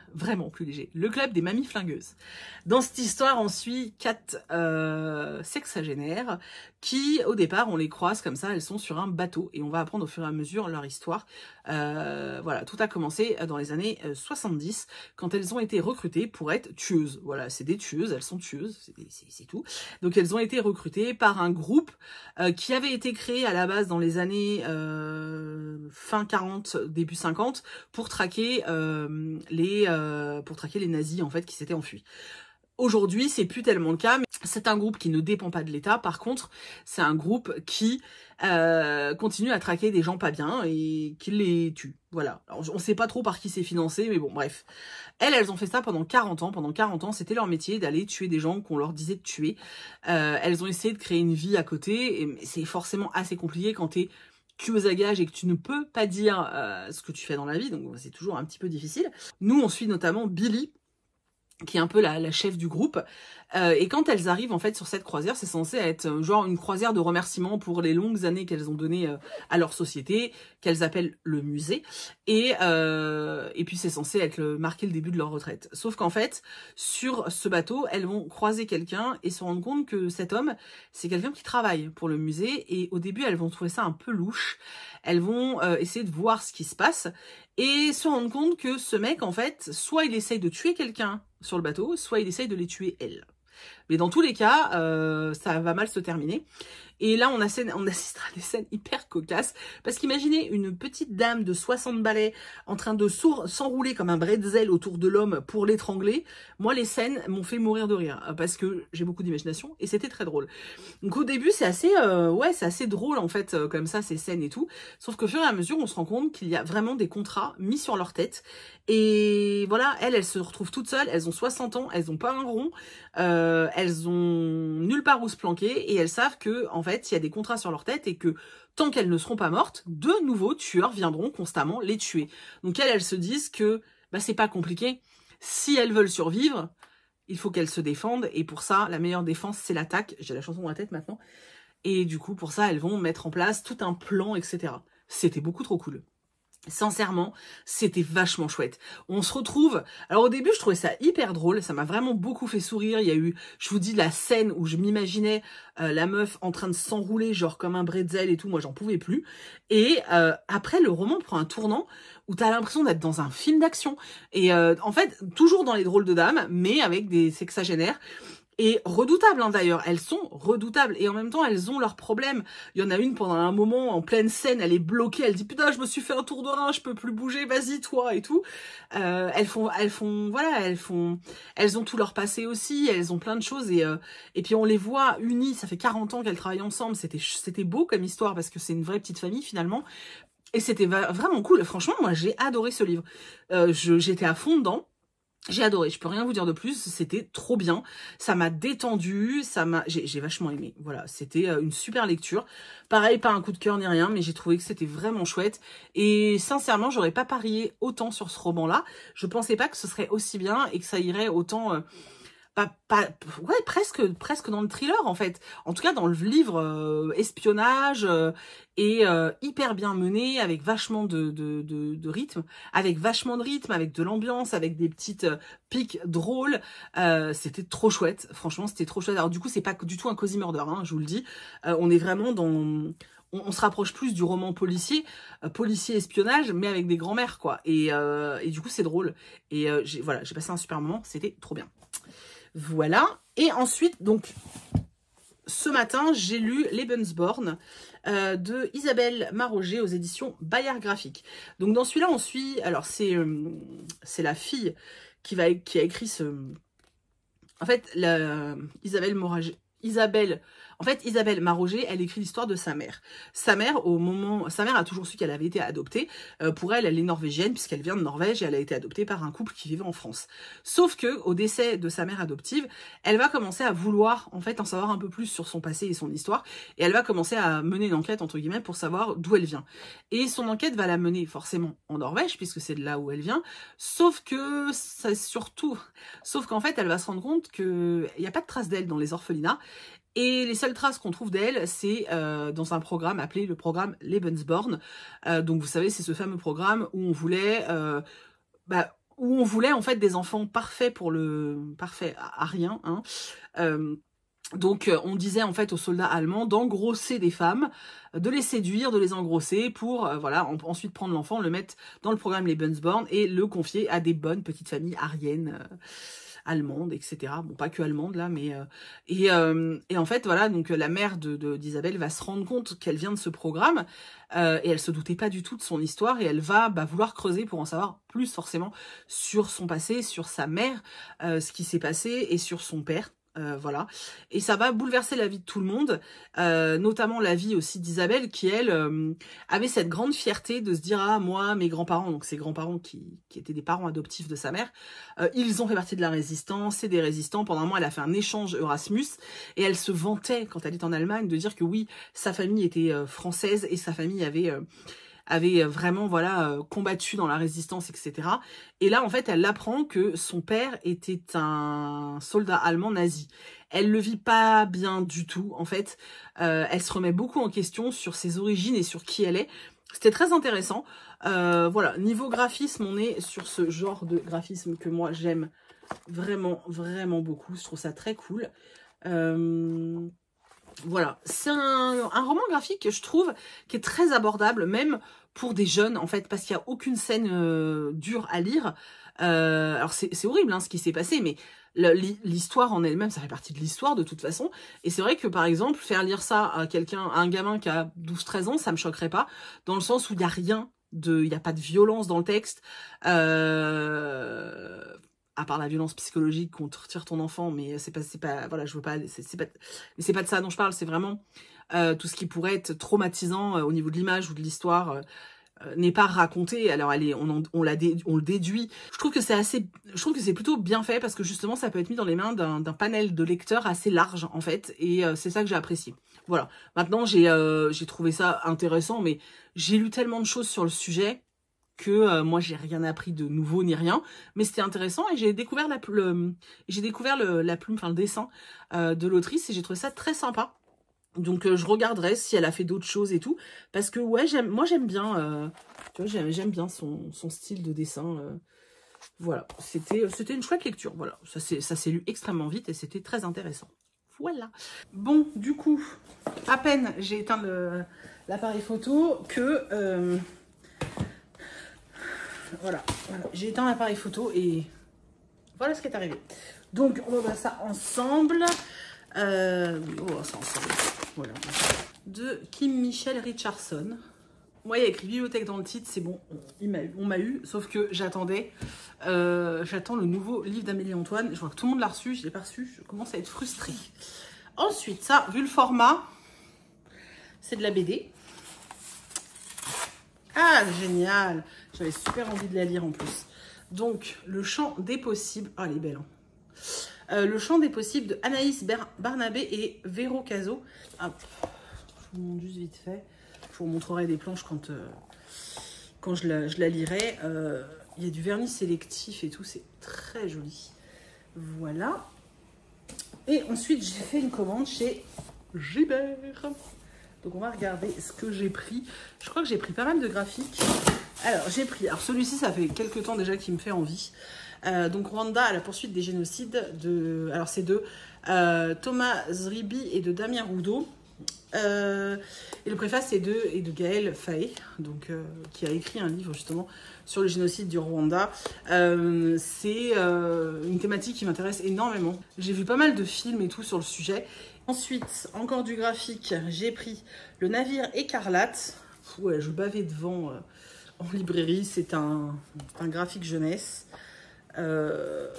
vraiment plus léger. Le club des mamies flingueuses. Dans cette histoire, on suit quatre euh, sexagénaires qui, au départ, on les croise comme ça, elles sont sur un bateau et on va apprendre au fur et à mesure leur histoire. Euh, voilà, tout a commencé dans les années 70 euh, quand elles ont été recrutées pour être tueuses. Voilà, c'est des tueuses, elles sont tueuses, c'est tout. Donc elles ont été recrutées par un groupe qui avait été créé à la base dans les années fin 40, début 50 pour traquer les euh, pour traquer les nazis en fait qui s'étaient enfuis. Aujourd'hui, c'est plus tellement le cas, mais c'est un groupe qui ne dépend pas de l'État. Par contre, c'est un groupe qui euh, continue à traquer des gens pas bien et qui les tue. Voilà. on ne sait pas trop par qui c'est financé, mais bon, bref. Elles, elles ont fait ça pendant 40 ans. Pendant 40 ans, c'était leur métier d'aller tuer des gens qu'on leur disait de tuer. Euh, elles ont essayé de créer une vie à côté, et c'est forcément assez compliqué quand es tu es à gage et que tu ne peux pas dire euh, ce que tu fais dans la vie, donc c'est toujours un petit peu difficile. Nous, on suit notamment Billy, qui est un peu la chef du groupe, euh, et quand elles arrivent en fait sur cette croisière, c'est censé être euh, genre une croisière de remerciement pour les longues années qu'elles ont données euh, à leur société, qu'elles appellent le musée. Et, et puis c'est censé être le, marquer le début de leur retraite. Sauf qu'en fait, sur ce bateau, elles vont croiser quelqu'un et se rendre compte que cet homme, c'est quelqu'un qui travaille pour le musée. Et au début, elles vont trouver ça un peu louche. Elles vont essayer de voir ce qui se passe et se rendre compte que ce mec, en fait, soit il essaye de tuer quelqu'un sur le bateau, soit il essaye de les tuer elles. Mais dans tous les cas, euh, ça va mal se terminer. Et là, on, assistera à des scènes hyper cocasses. Parce qu'imaginez une petite dame de 60 balais en train de s'enrouler comme un bretzel autour de l'homme pour l'étrangler. Moi, les scènes m'ont fait mourir de rire. Euh, parce que j'ai beaucoup d'imagination et c'était très drôle. Donc au début, c'est assez, euh, ouais, c'est assez drôle en fait, euh, comme ça, ces scènes et tout. Sauf que au fur et à mesure, on se rend compte qu'il y a vraiment des contrats mis sur leur tête. Et voilà, elles, elles se retrouvent toutes seules. Elles ont 60 ans, elles n'ont pas un rond. elles ont nulle part où se planquer. Et elles savent que, en fait, il y a des contrats sur leur tête et que tant qu'elles ne seront pas mortes, de nouveaux tueurs viendront constamment les tuer. Donc elles, elles se disent que bah, c'est pas compliqué. Si elles veulent survivre, il faut qu'elles se défendent. Et pour ça, la meilleure défense, c'est l'attaque. J'ai la chanson dans la tête maintenant. Et du coup, pour ça, elles vont mettre en place tout un plan, etc. C'était beaucoup trop cool. Sincèrement, c'était vachement chouette. On se retrouve. Alors au début, je trouvais ça hyper drôle. Ça m'a vraiment beaucoup fait sourire. Il y a eu, je vous dis, la scène où je m'imaginais euh, la meuf en train de s'enrouler, genre comme un bretzel et tout. Moi, j'en pouvais plus. Et euh, après, le roman prend un tournant où t'as l'impression d'être dans un film d'action. Et euh, en fait, toujours dans les drôles de dames, mais avec des sexagénaires et redoutables hein, d'ailleurs. Elles sont redoutables et en même temps elles ont leurs problèmes. Il y en a une pendant un moment en pleine scène, elle est bloquée, elle dit putain je me suis fait un tour de rein, je peux plus bouger, vas-y toi et tout. Euh, elles font, elles font, voilà, elles font, elles ont tout leur passé aussi, elles ont plein de choses et euh, et puis on les voit unies. Ça fait 40 ans qu'elles travaillent ensemble, c'était c'était beau comme histoire parce que c'est une vraie petite famille finalement. Et c'était vraiment cool. Franchement, moi, j'ai adoré ce livre. Euh, J'étais à fond dedans. J'ai adoré, je peux rien vous dire de plus, c'était trop bien, ça m'a détendu, ça m'a, j'ai vachement aimé, voilà, c'était euh, une super lecture. Pareil, pas un coup de cœur ni rien, mais j'ai trouvé que c'était vraiment chouette, et sincèrement, j'aurais pas parié autant sur ce roman-là, je pensais pas que ce serait aussi bien et que ça irait autant... Euh, pas, ouais, presque, presque dans le thriller en fait. En tout cas dans le livre euh, espionnage euh, et euh, hyper bien mené avec vachement de, de, rythme, avec vachement de rythme, avec de l'ambiance, avec des petites piques drôles. c'était trop chouette, franchement c'était trop chouette. Alors du coup c'est pas du tout un cozy murder, hein, je vous le dis. on est vraiment dans on, se rapproche plus du roman policier, policier espionnage, mais avec des grands-mères quoi. Et, du coup c'est drôle. Et voilà, j'ai passé un super moment, c'était trop bien. Voilà. Et ensuite, donc, ce matin, j'ai lu Lebensborn euh, de Isabelle Maroger aux éditions Bayard Graphique. Donc, dans celui-là, on suit... Alors, c'est euh, la fille qui, va, qui a écrit ce... En fait, la, Isabelle, Maroger, Isabelle en fait, Isabelle Maroger, elle écrit l'histoire de sa mère. Sa mère, au moment, sa mère a toujours su qu'elle avait été adoptée. Euh, pour elle, elle est norvégienne puisqu'elle vient de Norvège et elle a été adoptée par un couple qui vivait en France. Sauf que, au décès de sa mère adoptive, elle va commencer à vouloir, en fait, en savoir un peu plus sur son passé et son histoire. Et elle va commencer à mener une enquête, entre guillemets, pour savoir d'où elle vient. Et son enquête va la mener, forcément, en Norvège puisque c'est de là où elle vient. Sauf que, surtout, sauf qu'en fait, elle va se rendre compte qu'il n'y a pas de trace d'elle dans les orphelinats et les seules traces qu'on trouve d'elle, c'est euh, dans un programme appelé le programme Lebensborn. Euh, donc vous savez, c'est ce fameux programme où on voulait, euh, bah, où on voulait en fait des enfants parfaits pour le parfait à, rien. Hein. Euh, donc on disait en fait aux soldats allemands d'engrosser des femmes, de les séduire, de les engrosser pour voilà ensuite prendre l'enfant, le mettre dans le programme Lebensborn et le confier à des bonnes petites familles ariennes allemande, etc. Bon, pas que allemande là, mais euh, et, euh, et, en fait voilà, donc la mère de d'Isabelle va se rendre compte qu'elle vient de ce programme euh, et elle se doutait pas du tout de son histoire et elle va bah, vouloir creuser pour en savoir plus forcément sur son passé, sur sa mère, ce qui s'est passé et sur son père. Euh, voilà. Et ça va bouleverser la vie de tout le monde, euh, notamment la vie aussi d'Isabelle qui, elle, euh, avait cette grande fierté de se dire « Ah, moi, mes grands-parents, donc ses grands-parents qui, étaient des parents adoptifs de sa mère, ils ont fait partie de la résistance, et des résistants. Pendant un mois, elle a fait un échange Erasmus et elle se vantait, quand elle est en Allemagne, de dire que oui, sa famille était française et sa famille avait avait euh, vraiment voilà euh, combattu dans la résistance, etc. Et là, en fait, elle apprend que son père était un soldat allemand nazi. Elle le vit pas bien du tout, en fait. Euh, elle se remet beaucoup en question sur ses origines et sur qui elle est. C'était très intéressant. voilà, niveau graphisme, on est sur ce genre de graphisme que moi j'aime vraiment, vraiment beaucoup. Je trouve ça très cool. Voilà, c'est un, roman graphique, que je trouve, qui est très abordable, même pour des jeunes, en fait, parce qu'il n'y a aucune scène euh, dure à lire. Euh, alors, c'est horrible hein, ce qui s'est passé, mais l'histoire en elle-même, ça fait partie de l'histoire de toute façon. Et c'est vrai que par exemple, faire lire ça à quelqu'un, à un gamin qui a 12-13 ans, ça me choquerait pas, dans le sens où il n'y a rien de, il n'y a pas de violence dans le texte. Euh, à part la violence psychologique qu'on retire ton enfant, mais c'est pas, pas, voilà, je veux pas, c'est pas, mais c'est pas de ça dont je parle, c'est vraiment euh, tout ce qui pourrait être traumatisant euh, au niveau de l'image ou de l'histoire euh, n'est pas raconté. Alors allez, on, on, la le déduit. Je trouve que c'est assez, je trouve que c'est plutôt bien fait parce que justement ça peut être mis dans les mains d'un panel de lecteurs assez large en fait, et c'est ça que j'ai apprécié. Voilà. Maintenant j'ai, j'ai trouvé ça intéressant, mais j'ai lu tellement de choses sur le sujet que euh, moi j'ai rien appris de nouveau ni rien, mais c'était intéressant et j'ai découvert la plume, j'ai découvert le, la plume, enfin le dessin euh, de l'autrice et j'ai trouvé ça très sympa. Donc euh, je regarderai si elle a fait d'autres choses et tout, parce que ouais j'aime, moi j'aime bien, j'aime bien son, style de dessin. voilà, c'était une chouette lecture. Voilà, ça ça s'est lu extrêmement vite et c'était très intéressant. Voilà. Bon, du coup, à peine j'ai éteint l'appareil photo que voilà, j'ai éteint l'appareil photo et voilà ce qui est arrivé. Donc, on va voir ça ensemble. Euh, on va ça ensemble. Voilà. De Kim Michelle Richardson. Moi, il y a écrit bibliothèque dans le titre, c'est bon, on m'a eu, sauf que j'attendais, euh, j'attends le nouveau livre d'Amélie Antoine, je vois que tout le monde l'a reçu, je l'ai pas reçu, je commence à être frustrée. Ensuite, ça, vu le format, c'est de la BD, ah, génial J'avais super envie de la lire en plus. Donc, Le Chant des Possibles. Ah, elle est belle. Hein. Euh, le Chant des Possibles de Anaïs Barnabé et Véro Caso. Ah, je vous montre juste vite fait. Je vous montrerai des planches quand, euh, quand je, la, lirai. Euh, il y a du vernis sélectif et tout. C'est très joli. Voilà. Et ensuite, j'ai fait une commande chez Gilbert. Donc on va regarder ce que j'ai pris. Je crois que j'ai pris pas mal de graphiques. Alors j'ai pris, alors celui-ci ça fait quelques temps déjà qu'il me fait envie. Euh, donc Rwanda à la poursuite des génocides de, alors c'est de euh, Thomas Zribi et de Damien Roudot. Euh, et le préface c'est de, et de Gaël Faé, donc, qui a écrit un livre justement sur le génocide du Rwanda. c'est une thématique qui m'intéresse énormément. J'ai vu pas mal de films et tout sur le sujet, Ensuite, encore du graphique, j'ai pris le navire écarlate. Ouais, je bavais devant euh, en librairie, c'est un, graphique jeunesse. Euh,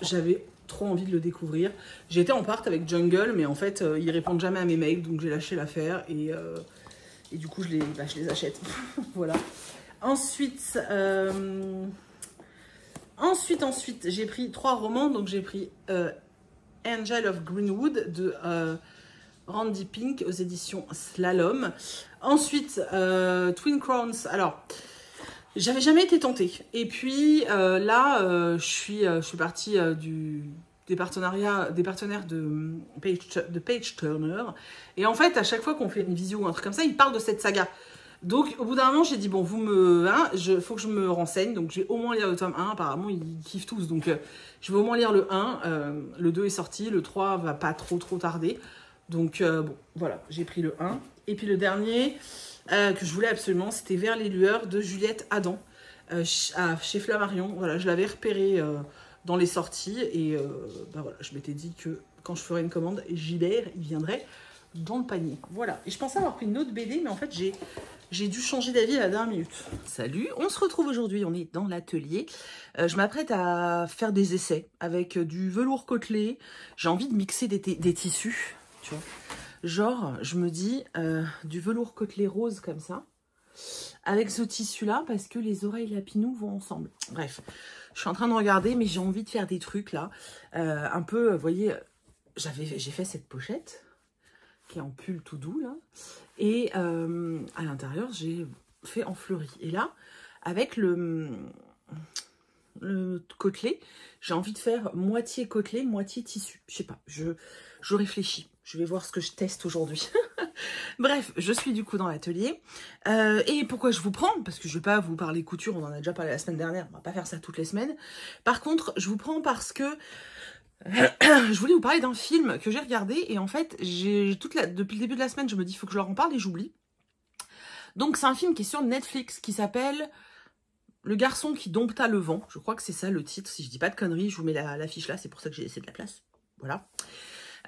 j'avais trop envie de le découvrir. J'étais en part avec Jungle, mais en fait, ils euh, ils répondent jamais à mes mails, donc j'ai lâché l'affaire et, du coup, je les, bah, je les achète. voilà. Ensuite, ensuite, ensuite j'ai pris trois romans, donc j'ai pris Angel of Greenwood de euh, Randy Pink aux éditions Slalom. Ensuite, euh, Twin Crowns. Alors, j'avais jamais été tentée. Et puis euh, là, je suis, je suis partie du, des, partenariats, des partenaires de Page, de Page Turner. Et en fait, à chaque fois qu'on fait une visio ou un truc comme ça, ils parlent de cette saga. Donc, au bout d'un moment, j'ai dit, bon, vous me. Hein, faut que je me renseigne. Donc, j'ai au moins lire le tome 1. Apparemment, ils kiffent tous. Donc, je vais au moins lire le 1. Euh, le 2 euh, est sorti. Le 3 va pas trop, trop tarder. Donc, euh, bon, voilà. J'ai pris le 1. Et puis, le dernier que je voulais absolument, c'était Vers les lueurs de Juliette Adam. chez Flammarion. Voilà, je l'avais repéré dans les sorties. Et ben voilà, je m'étais dit que quand je ferais une commande, Gilbert, il viendrait dans le panier. Voilà. Et je pensais avoir pris une autre BD, mais en fait, j'ai j'ai dû changer d'avis à la dernière minute. Salut, on se retrouve aujourd'hui, on est dans l'atelier. Euh, je m'apprête à faire des essais avec euh, du velours côtelé. J'ai envie de mixer des, tissus, tu vois. Genre, je me dis, euh, du velours côtelé rose comme ça, avec ce tissu-là, parce que les oreilles lapinou vont ensemble. Bref, je suis en train de regarder, mais j'ai envie de faire des trucs là. un peu, vous voyez, j'ai fait cette pochette qui est en pull tout doux là. Et euh, à l'intérieur, j'ai fait en fleuri. Et là, avec le, le côtelet, j'ai envie de faire moitié côtelet, moitié tissu. Je sais pas, je, réfléchis. Je vais voir ce que je teste aujourd'hui. Bref, je suis du coup dans l'atelier. Euh, et pourquoi je vous prends Parce que je vais pas vous parler couture, on en a déjà parlé la semaine dernière, on va pas faire ça toutes les semaines. Par contre, je vous prends parce que je voulais vous parler d'un film que j'ai regardé et en fait, j'ai toute la, depuis le début de la semaine, je me dis, il faut que je leur en parle et j'oublie. Donc, c'est un film qui est sur Netflix qui s'appelle Le garçon qui dompta le vent. Je crois que c'est ça le titre, si je dis pas de conneries. Je vous mets l'affiche la là, c'est pour ça que j'ai laissé de la place. Voilà.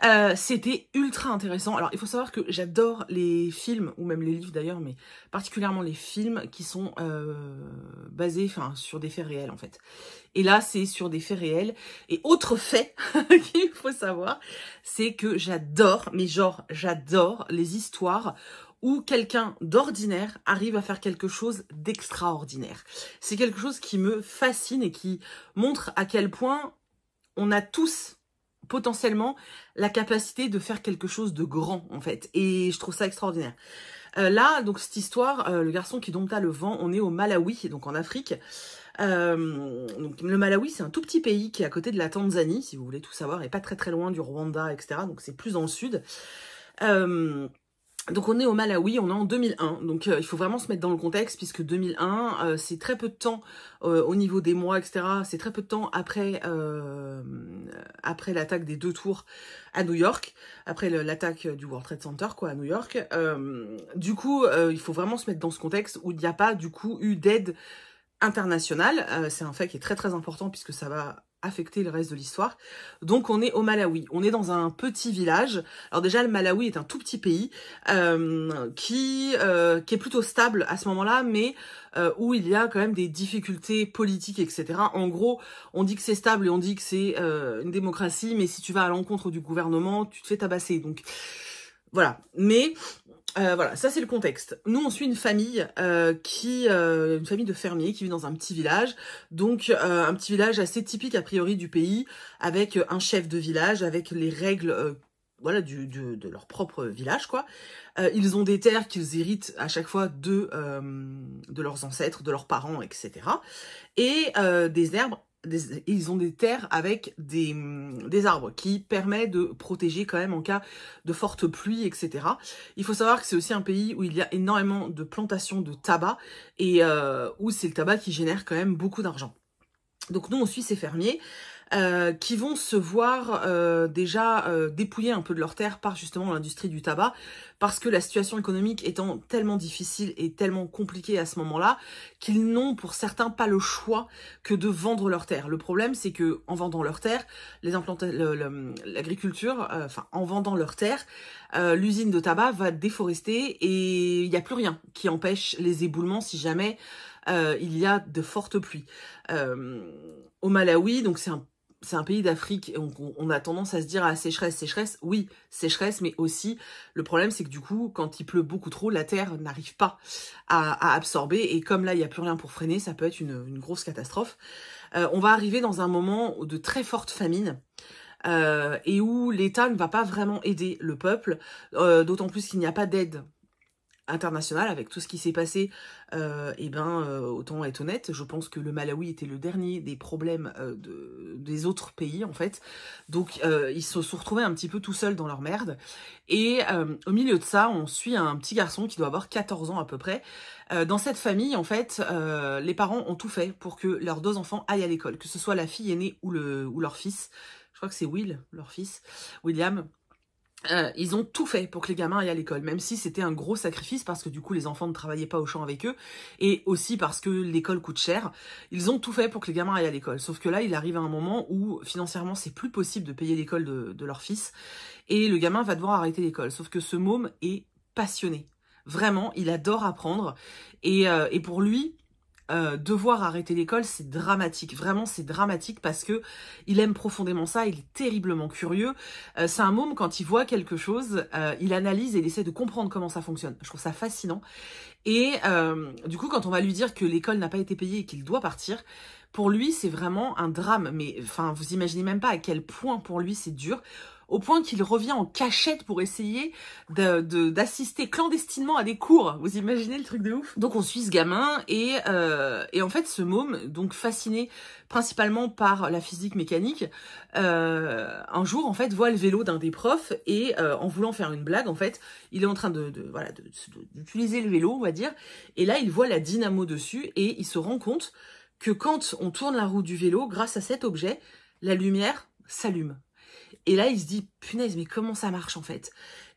Euh, c'était ultra intéressant. Alors, il faut savoir que j'adore les films, ou même les livres d'ailleurs, mais particulièrement les films qui sont euh, basés enfin, sur des faits réels, en fait. Et là, c'est sur des faits réels. Et autre fait qu'il faut savoir, c'est que j'adore, mais genre, j'adore les histoires où quelqu'un d'ordinaire arrive à faire quelque chose d'extraordinaire. C'est quelque chose qui me fascine et qui montre à quel point on a tous potentiellement la capacité de faire quelque chose de grand en fait et je trouve ça extraordinaire euh, là donc cette histoire euh, le garçon qui dompta le vent on est au Malawi donc en Afrique euh, donc le Malawi c'est un tout petit pays qui est à côté de la Tanzanie si vous voulez tout savoir et pas très très loin du Rwanda etc donc c'est plus dans le sud donc on est au Malawi, on est en 2001, donc euh, il faut vraiment se mettre dans le contexte puisque 2001, euh, c'est très peu de temps euh, au niveau des mois, etc. C'est très peu de temps après après l'attaque des deux tours à New York, après l'attaque du World Trade Center quoi à New York. du coup, il faut vraiment se mettre dans ce contexte où il n'y a pas du coup eu d'aide internationale. c'est un fait qui est très très important puisque ça va affecter le reste de l'histoire. Donc on est au Malawi, on est dans un petit village. Alors déjà le Malawi est un tout petit pays euh, qui, euh, qui est plutôt stable à ce moment-là, mais euh, où il y a quand même des difficultés politiques, etc. En gros, on dit que c'est stable et on dit que c'est une démocratie, mais si tu vas à l'encontre du gouvernement, tu te fais tabasser. Donc voilà. Mais euh, voilà, ça c'est le contexte. Nous on suit une famille euh, qui, euh, une famille de fermiers qui vit dans un petit village, donc un petit village assez typique a priori du pays, avec un chef de village, avec les règles voilà du, de leur propre village quoi. ils ont des terres qu'ils héritent à chaque fois de de leurs ancêtres, de leurs parents, etc. Et des herbes ils ont des terres avec des, mm, arbres qui permet de protéger quand même en cas de forte pluie, etc. Il faut savoir que c'est aussi un pays où il y a énormément de plantations de tabac et euh, où c'est le tabac qui génère quand même beaucoup d'argent. Donc nous, on suit ces fermiers. Euh, qui vont se voir euh, déjà euh, un peu de leur terre par justement l'industrie du tabac, parce que la situation économique étant tellement difficile et tellement compliquée à ce moment-là, qu'ils n'ont pour certains pas le choix que de vendre leur terre. Le problème, c'est que en vendant leur terre, les l'agriculture, euh, enfin en vendant leur terre, l'usine de tabac va déforester et il n'y a plus rien qui empêche les éboulements si jamais il y a de fortes pluies. au Malawi, donc c'est un c'est un pays d'Afrique on, a tendance à se dire à sécheresse, sécheresse. Oui, sécheresse, mais aussi le problème c'est que du coup quand il pleut beaucoup trop, la terre n'arrive pas à, absorber et comme là il n'y a plus rien pour freiner, ça peut être une, grosse catastrophe. Euh, on va arriver dans un moment de très forte famine. Euh, et où l'État ne va pas vraiment aider le peuple, euh, d'autant plus qu'il n'y a pas d'aide international avec tout ce qui s'est passé, euh, et eh ben euh, autant être honnête, je pense que le Malawi était le dernier des problèmes euh, de, des autres pays en fait. Donc euh, ils se sont retrouvés un petit peu tout seuls dans leur merde. Et au milieu de ça, on suit un petit garçon qui doit avoir 14 ans à peu près. dans cette famille, en fait, les parents ont tout fait pour que leurs deux enfants aillent à l'école, que ce soit la fille aînée ou, le, ou leur fils. Je crois que c'est Will, leur fils, William. Euh, ils ont tout fait pour que les gamins aillent à l'école, même si c'était un gros sacrifice parce que du coup les enfants ne travaillaient pas au champ avec eux et aussi parce que l'école coûte cher. Ils ont tout fait pour que les gamins aillent à l'école. Sauf que là, il arrive à un moment où financièrement c'est plus possible de payer l'école de, leur fils et le gamin va devoir arrêter l'école. Sauf que ce môme est passionné. Vraiment, il adore apprendre et, euh, et pour lui, euh, devoir arrêter l'école, c'est dramatique. Vraiment, c'est dramatique parce que il aime profondément ça, il est terriblement curieux. Euh, c'est un môme, quand il voit quelque chose, euh, il analyse et il essaie de comprendre comment ça fonctionne. Je trouve ça fascinant. Et du coup, quand on va lui dire que l'école n'a pas été payée et qu'il doit partir, pour lui, c'est vraiment un drame. Mais enfin, vous imaginez même pas à quel point pour lui c'est dur au point qu'il revient en cachette pour essayer d'assister clandestinement à des cours. Vous imaginez le truc de ouf Donc on suit ce gamin euh, et, en fait ce môme, donc fasciné principalement par la physique mécanique, euh, un jour en fait voit le vélo d'un des profs et euh, en voulant faire une blague en fait, il est en train de, de voilà d'utiliser le vélo on va dire et là il voit la dynamo dessus et il se rend compte que quand on tourne la roue du vélo grâce à cet objet, la lumière s'allume. Et là, il se dit, punaise, mais comment ça marche en fait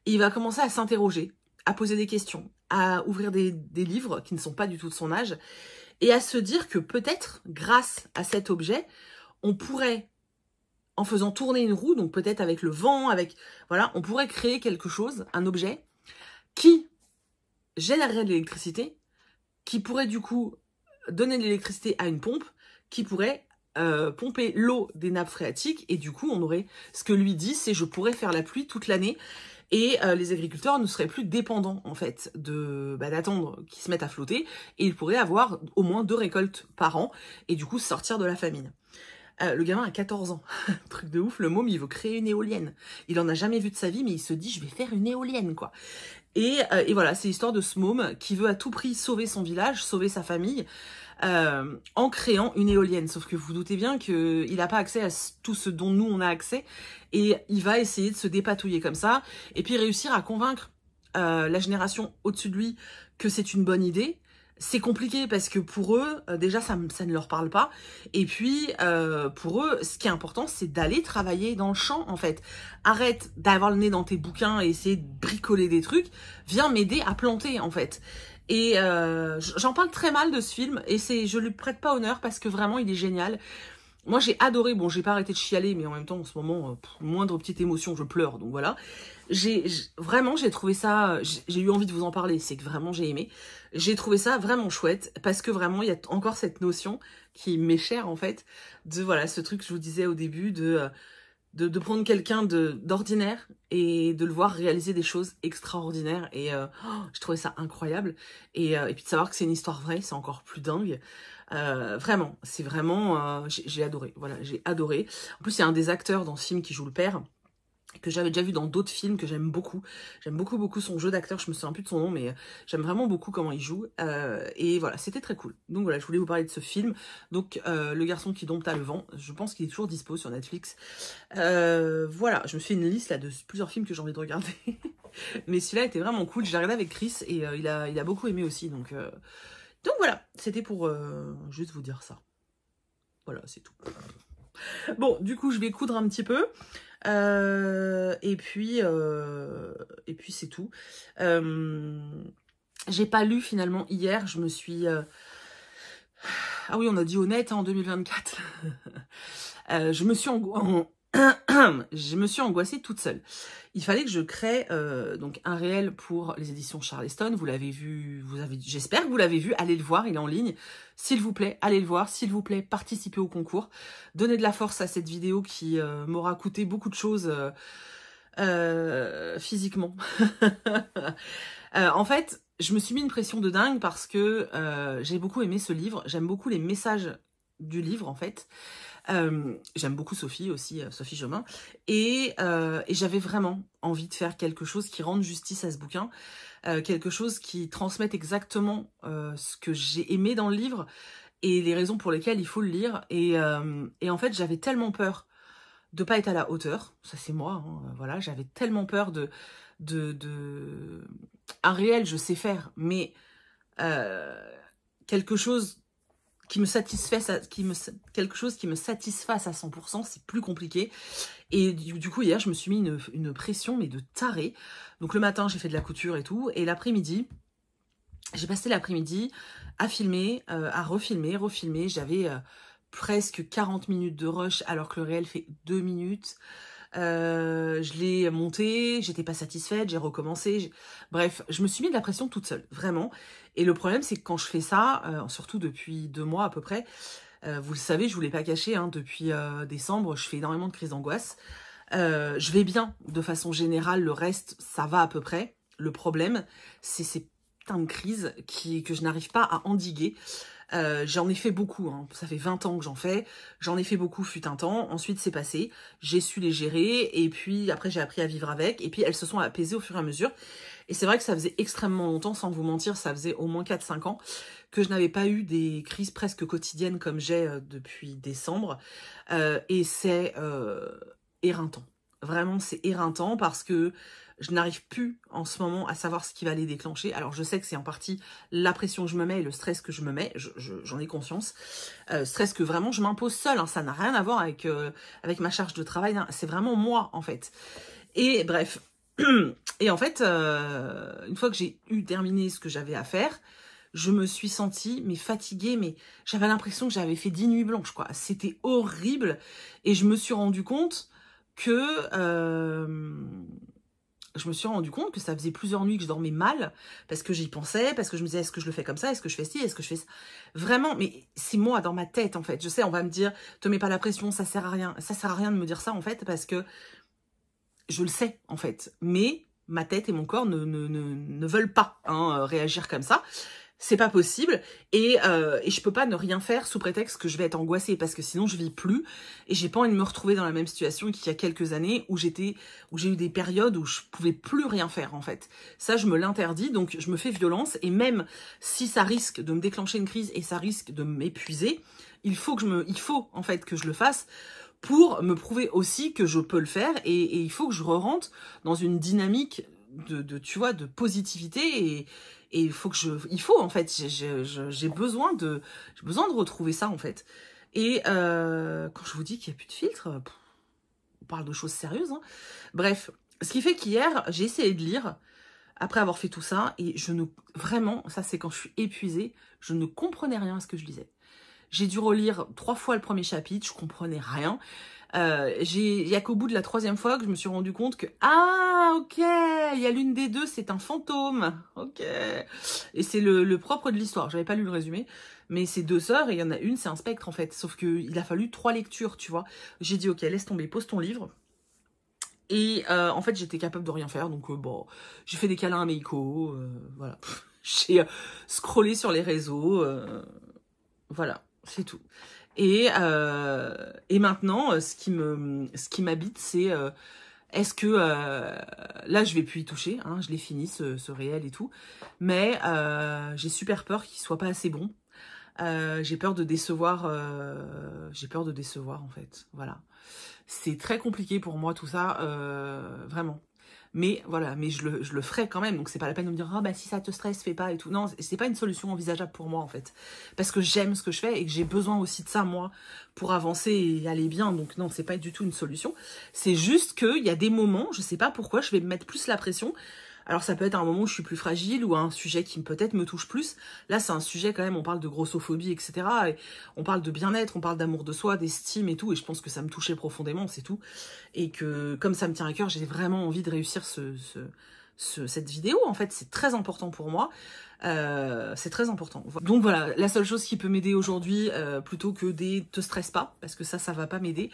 Et il va commencer à s'interroger, à poser des questions, à ouvrir des, livres qui ne sont pas du tout de son âge, et à se dire que peut-être, grâce à cet objet, on pourrait, en faisant tourner une roue, donc peut-être avec le vent, avec voilà, on pourrait créer quelque chose, un objet, qui générerait de l'électricité, qui pourrait du coup donner de l'électricité à une pompe, qui pourrait euh, pomper l'eau des nappes phréatiques et du coup on aurait ce que lui dit c'est je pourrais faire la pluie toute l'année et euh, les agriculteurs ne seraient plus dépendants en fait de bah, d'attendre qu'ils se mettent à flotter et ils pourraient avoir au moins deux récoltes par an et du coup sortir de la famine. Euh, le gamin a 14 ans, truc de ouf, le môme il veut créer une éolienne. Il en a jamais vu de sa vie mais il se dit je vais faire une éolienne quoi. Et, et voilà, c'est l'histoire de ce môme qui veut à tout prix sauver son village, sauver sa famille. Euh, en créant une éolienne. Sauf que vous, doutez bien qu'il n'a pas accès à tout ce dont nous on a accès et il va essayer de se dépatouiller comme ça et puis réussir à convaincre euh, la génération au-dessus de lui que c'est une bonne idée. C'est compliqué parce que pour eux, euh, déjà, ça, ça, ne leur parle pas. Et puis, pour eux, ce qui est important, c'est d'aller travailler dans le champ, en fait. Arrête d'avoir le nez dans tes bouquins et essayer de bricoler des trucs. Viens m'aider à planter, en fait. Et euh, j'en parle très mal de ce film et c'est, je lui prête pas honneur parce que vraiment il est génial. Moi j'ai adoré, bon j'ai pas arrêté de chialer mais en même temps en ce moment, euh, moindre petite émotion, je pleure donc voilà. J'ai Vraiment j'ai trouvé ça, j'ai eu envie de vous en parler, c'est que vraiment j'ai aimé. J'ai trouvé ça vraiment chouette parce que vraiment il y a encore cette notion qui m'est chère en fait de voilà ce truc que je vous disais au début de... Euh, de, prendre quelqu'un d'ordinaire et de le voir réaliser des choses extraordinaires. Et euh, oh, je trouvais ça incroyable. Euh, et, puis de savoir que c'est une histoire vraie, c'est encore plus dingue. Euh, vraiment, c'est vraiment... j'ai adoré, voilà, j'ai adoré. En plus, il y a un des acteurs dans ce film qui joue le père que j'avais déjà vu dans d'autres films, que j'aime beaucoup. J'aime beaucoup, beaucoup son jeu d'acteur, je me souviens plus de son nom, mais euh, j'aime vraiment beaucoup comment il joue. Euh, et voilà, c'était très cool. Donc voilà, je voulais vous parler de ce film. Donc, euh, Le garçon qui dompte à le vent, je pense qu'il est toujours dispo sur Netflix. voilà, je me suis une liste là de plusieurs films que j'ai envie de regarder. mais celui-là était vraiment cool, je l'ai regardé avec Chris et il, a, il a beaucoup aimé aussi. Donc, donc voilà, c'était pour juste vous dire ça. Voilà, c'est tout. Bon, du coup, je vais coudre un petit peu. Euh, et puis, euh, et puis c'est tout. Euh, j'ai pas lu finalement hier, je me suis... Ah oui, on a dit honnête hein, en 2024. je me suis en, je me suis angoissée toute seule. Il fallait que je crée euh, donc un réel pour les éditions Charleston. Vous l'avez vu, vous avez, j'espère que vous l'avez vu. Allez le voir, il est en ligne. S'il vous plaît, allez le voir. S'il vous plaît, participez au concours. Donnez de la force à cette vidéo qui euh, m'aura coûté beaucoup de choses euh, physiquement. en fait, je me suis mis une pression de dingue parce que j'ai beaucoup aimé ce livre. J'aime beaucoup les messages du livre en fait. Euh, j'aime beaucoup Sophie aussi, euh, Sophie Jomain. Euh, et, j'avais vraiment envie de faire quelque chose qui rende justice à ce bouquin, quelque chose qui transmette exactement ce que j'ai aimé dans le livre et les raisons pour lesquelles il faut le lire. Et, en fait, j'avais tellement peur de pas être à la hauteur, ça c'est moi, hein, voilà, j'avais tellement peur de, de, un réel je sais faire, mais quelque chose qui me satisfait, quelque chose qui me satisfasse à 100%, c'est plus compliqué. Et du, coup, hier, je me suis mis une, pression, mais de taré. Donc le matin, j'ai fait de la couture et tout. Et l'après-midi, j'ai passé l'après-midi à filmer, euh, à refilmer, refilmer. J'avais euh, presque 40 minutes de rush, alors que le réel fait 2 minutes. Euh, je l'ai monté, j'étais pas satisfaite, j'ai recommencé. Bref, je me suis mis de la pression toute seule, vraiment. Et le problème, c'est que quand je fais ça, euh, surtout depuis deux mois à peu près, euh, vous le savez, je vous l'ai pas caché, hein, depuis décembre, je fais énormément de crises d'angoisse. je vais bien, de façon générale, le reste, ça va à peu près. Le problème, c'est c'est de crise qui, que je n'arrive pas à endiguer. Euh, j'en ai fait beaucoup, hein. ça fait 20 ans que j'en fais, j'en ai fait beaucoup fut un temps, ensuite c'est passé, j'ai su les gérer, et puis après j'ai appris à vivre avec, et puis elles se sont apaisées au fur et à mesure. Et c'est vrai que ça faisait extrêmement longtemps, sans vous mentir, ça faisait au moins 4-5 ans que je n'avais pas eu des crises presque quotidiennes comme j'ai euh, depuis décembre, euh, et c'est éreintant. Vraiment, c'est éreintant parce que je n'arrive plus en ce moment à savoir ce qui va les déclencher. Alors je sais que c'est en partie la pression que je me mets et le stress que je me mets, j'en ai conscience. Euh, stress que vraiment je m'impose seule, hein. ça n'a rien à voir avec, euh, avec ma charge de travail, hein. c'est vraiment moi en fait. Et bref, et en fait, euh, une fois que j'ai eu terminé ce que j'avais à faire, je me suis sentie mais fatiguée, mais j'avais l'impression que j'avais fait dix nuits blanches, quoi. C'était horrible. Et je me suis rendu compte que je me suis rendu compte que ça faisait plusieurs nuits que je dormais mal parce que j'y pensais, parce que je me disais est-ce que je le fais comme ça, est-ce que je fais ci, est-ce que je fais ça. Vraiment, mais c'est moi dans ma tête en fait. Je sais, on va me dire te mets pas la pression, ça sert à rien. Ça sert à rien de me dire ça en fait parce que je le sais en fait. Mais ma tête et mon corps ne, ne, veulent pas hein, réagir comme ça c'est pas possible et, euh, et je peux pas ne rien faire sous prétexte que je vais être angoissée parce que sinon je vis plus et j'ai pas envie de me retrouver dans la même situation qu'il y a quelques années où j'étais où j'ai eu des périodes où je pouvais plus rien faire en fait. Ça je me l'interdis donc je me fais violence et même si ça risque de me déclencher une crise et ça risque de m'épuiser, il faut que je me il faut en fait que je le fasse pour me prouver aussi que je peux le faire et, il faut que je rentre dans une dynamique de, de, tu vois de positivité et, et il faut que je, il faut en fait, j'ai besoin de, j'ai besoin de retrouver ça en fait. Et euh, quand je vous dis qu'il n'y a plus de filtre, on parle de choses sérieuses. Hein. Bref, ce qui fait qu'hier, j'ai essayé de lire après avoir fait tout ça et je ne, vraiment, ça c'est quand je suis épuisée, je ne comprenais rien à ce que je lisais. J'ai dû relire trois fois le premier chapitre, je comprenais rien. Euh, j'ai, il y a qu'au bout de la troisième fois que je me suis rendu compte que ah ok, il y a l'une des deux, c'est un fantôme, ok. Et c'est le, propre de l'histoire. J'avais pas lu le résumé, mais c'est deux sœurs et il y en a une, c'est un spectre en fait. Sauf que il a fallu trois lectures, tu vois. J'ai dit ok, laisse tomber, pose ton livre. Et euh, en fait, j'étais capable de rien faire, donc euh, bon, j'ai fait des câlins à Meiko, euh, voilà. J'ai scrollé sur les réseaux, voilà c'est tout. Et, euh, maintenant, euh, ce qui me, qui m'habite, c'est euh, est-ce que là, je vais plus y toucher. Hein, je l'ai fini ce, ce, réel et tout, mais j'ai super peur qu'il soit pas assez bon. j'ai peur de décevoir. j'ai peur de décevoir en fait. Voilà. C'est très compliqué pour moi tout ça, vraiment. Mais voilà, mais je le, je le ferai quand même. Donc c'est pas la peine de me dire, oh bah si ça te stresse, fais pas et tout. Non, c'est pas une solution envisageable pour moi en fait. Parce que j'aime ce que je fais et que j'ai besoin aussi de ça moi pour avancer et aller bien. Donc non, c'est pas du tout une solution. C'est juste qu'il y a des moments, je sais pas pourquoi, je vais me mettre plus la pression alors ça peut être un moment où je suis plus fragile ou un sujet qui peut-être me touche plus. Là, c'est un sujet quand même, on parle de grossophobie, etc. Et on parle de bien-être, on parle d'amour de soi, d'estime et tout. Et je pense que ça me touchait profondément, c'est tout. Et que comme ça me tient à cœur, j'ai vraiment envie de réussir ce, ce, ce, cette vidéo. En fait, c'est très important pour moi. Euh, c'est très important. Donc voilà, la seule chose qui peut m'aider aujourd'hui, euh, plutôt que des te stresse pas, parce que ça, ça va pas m'aider.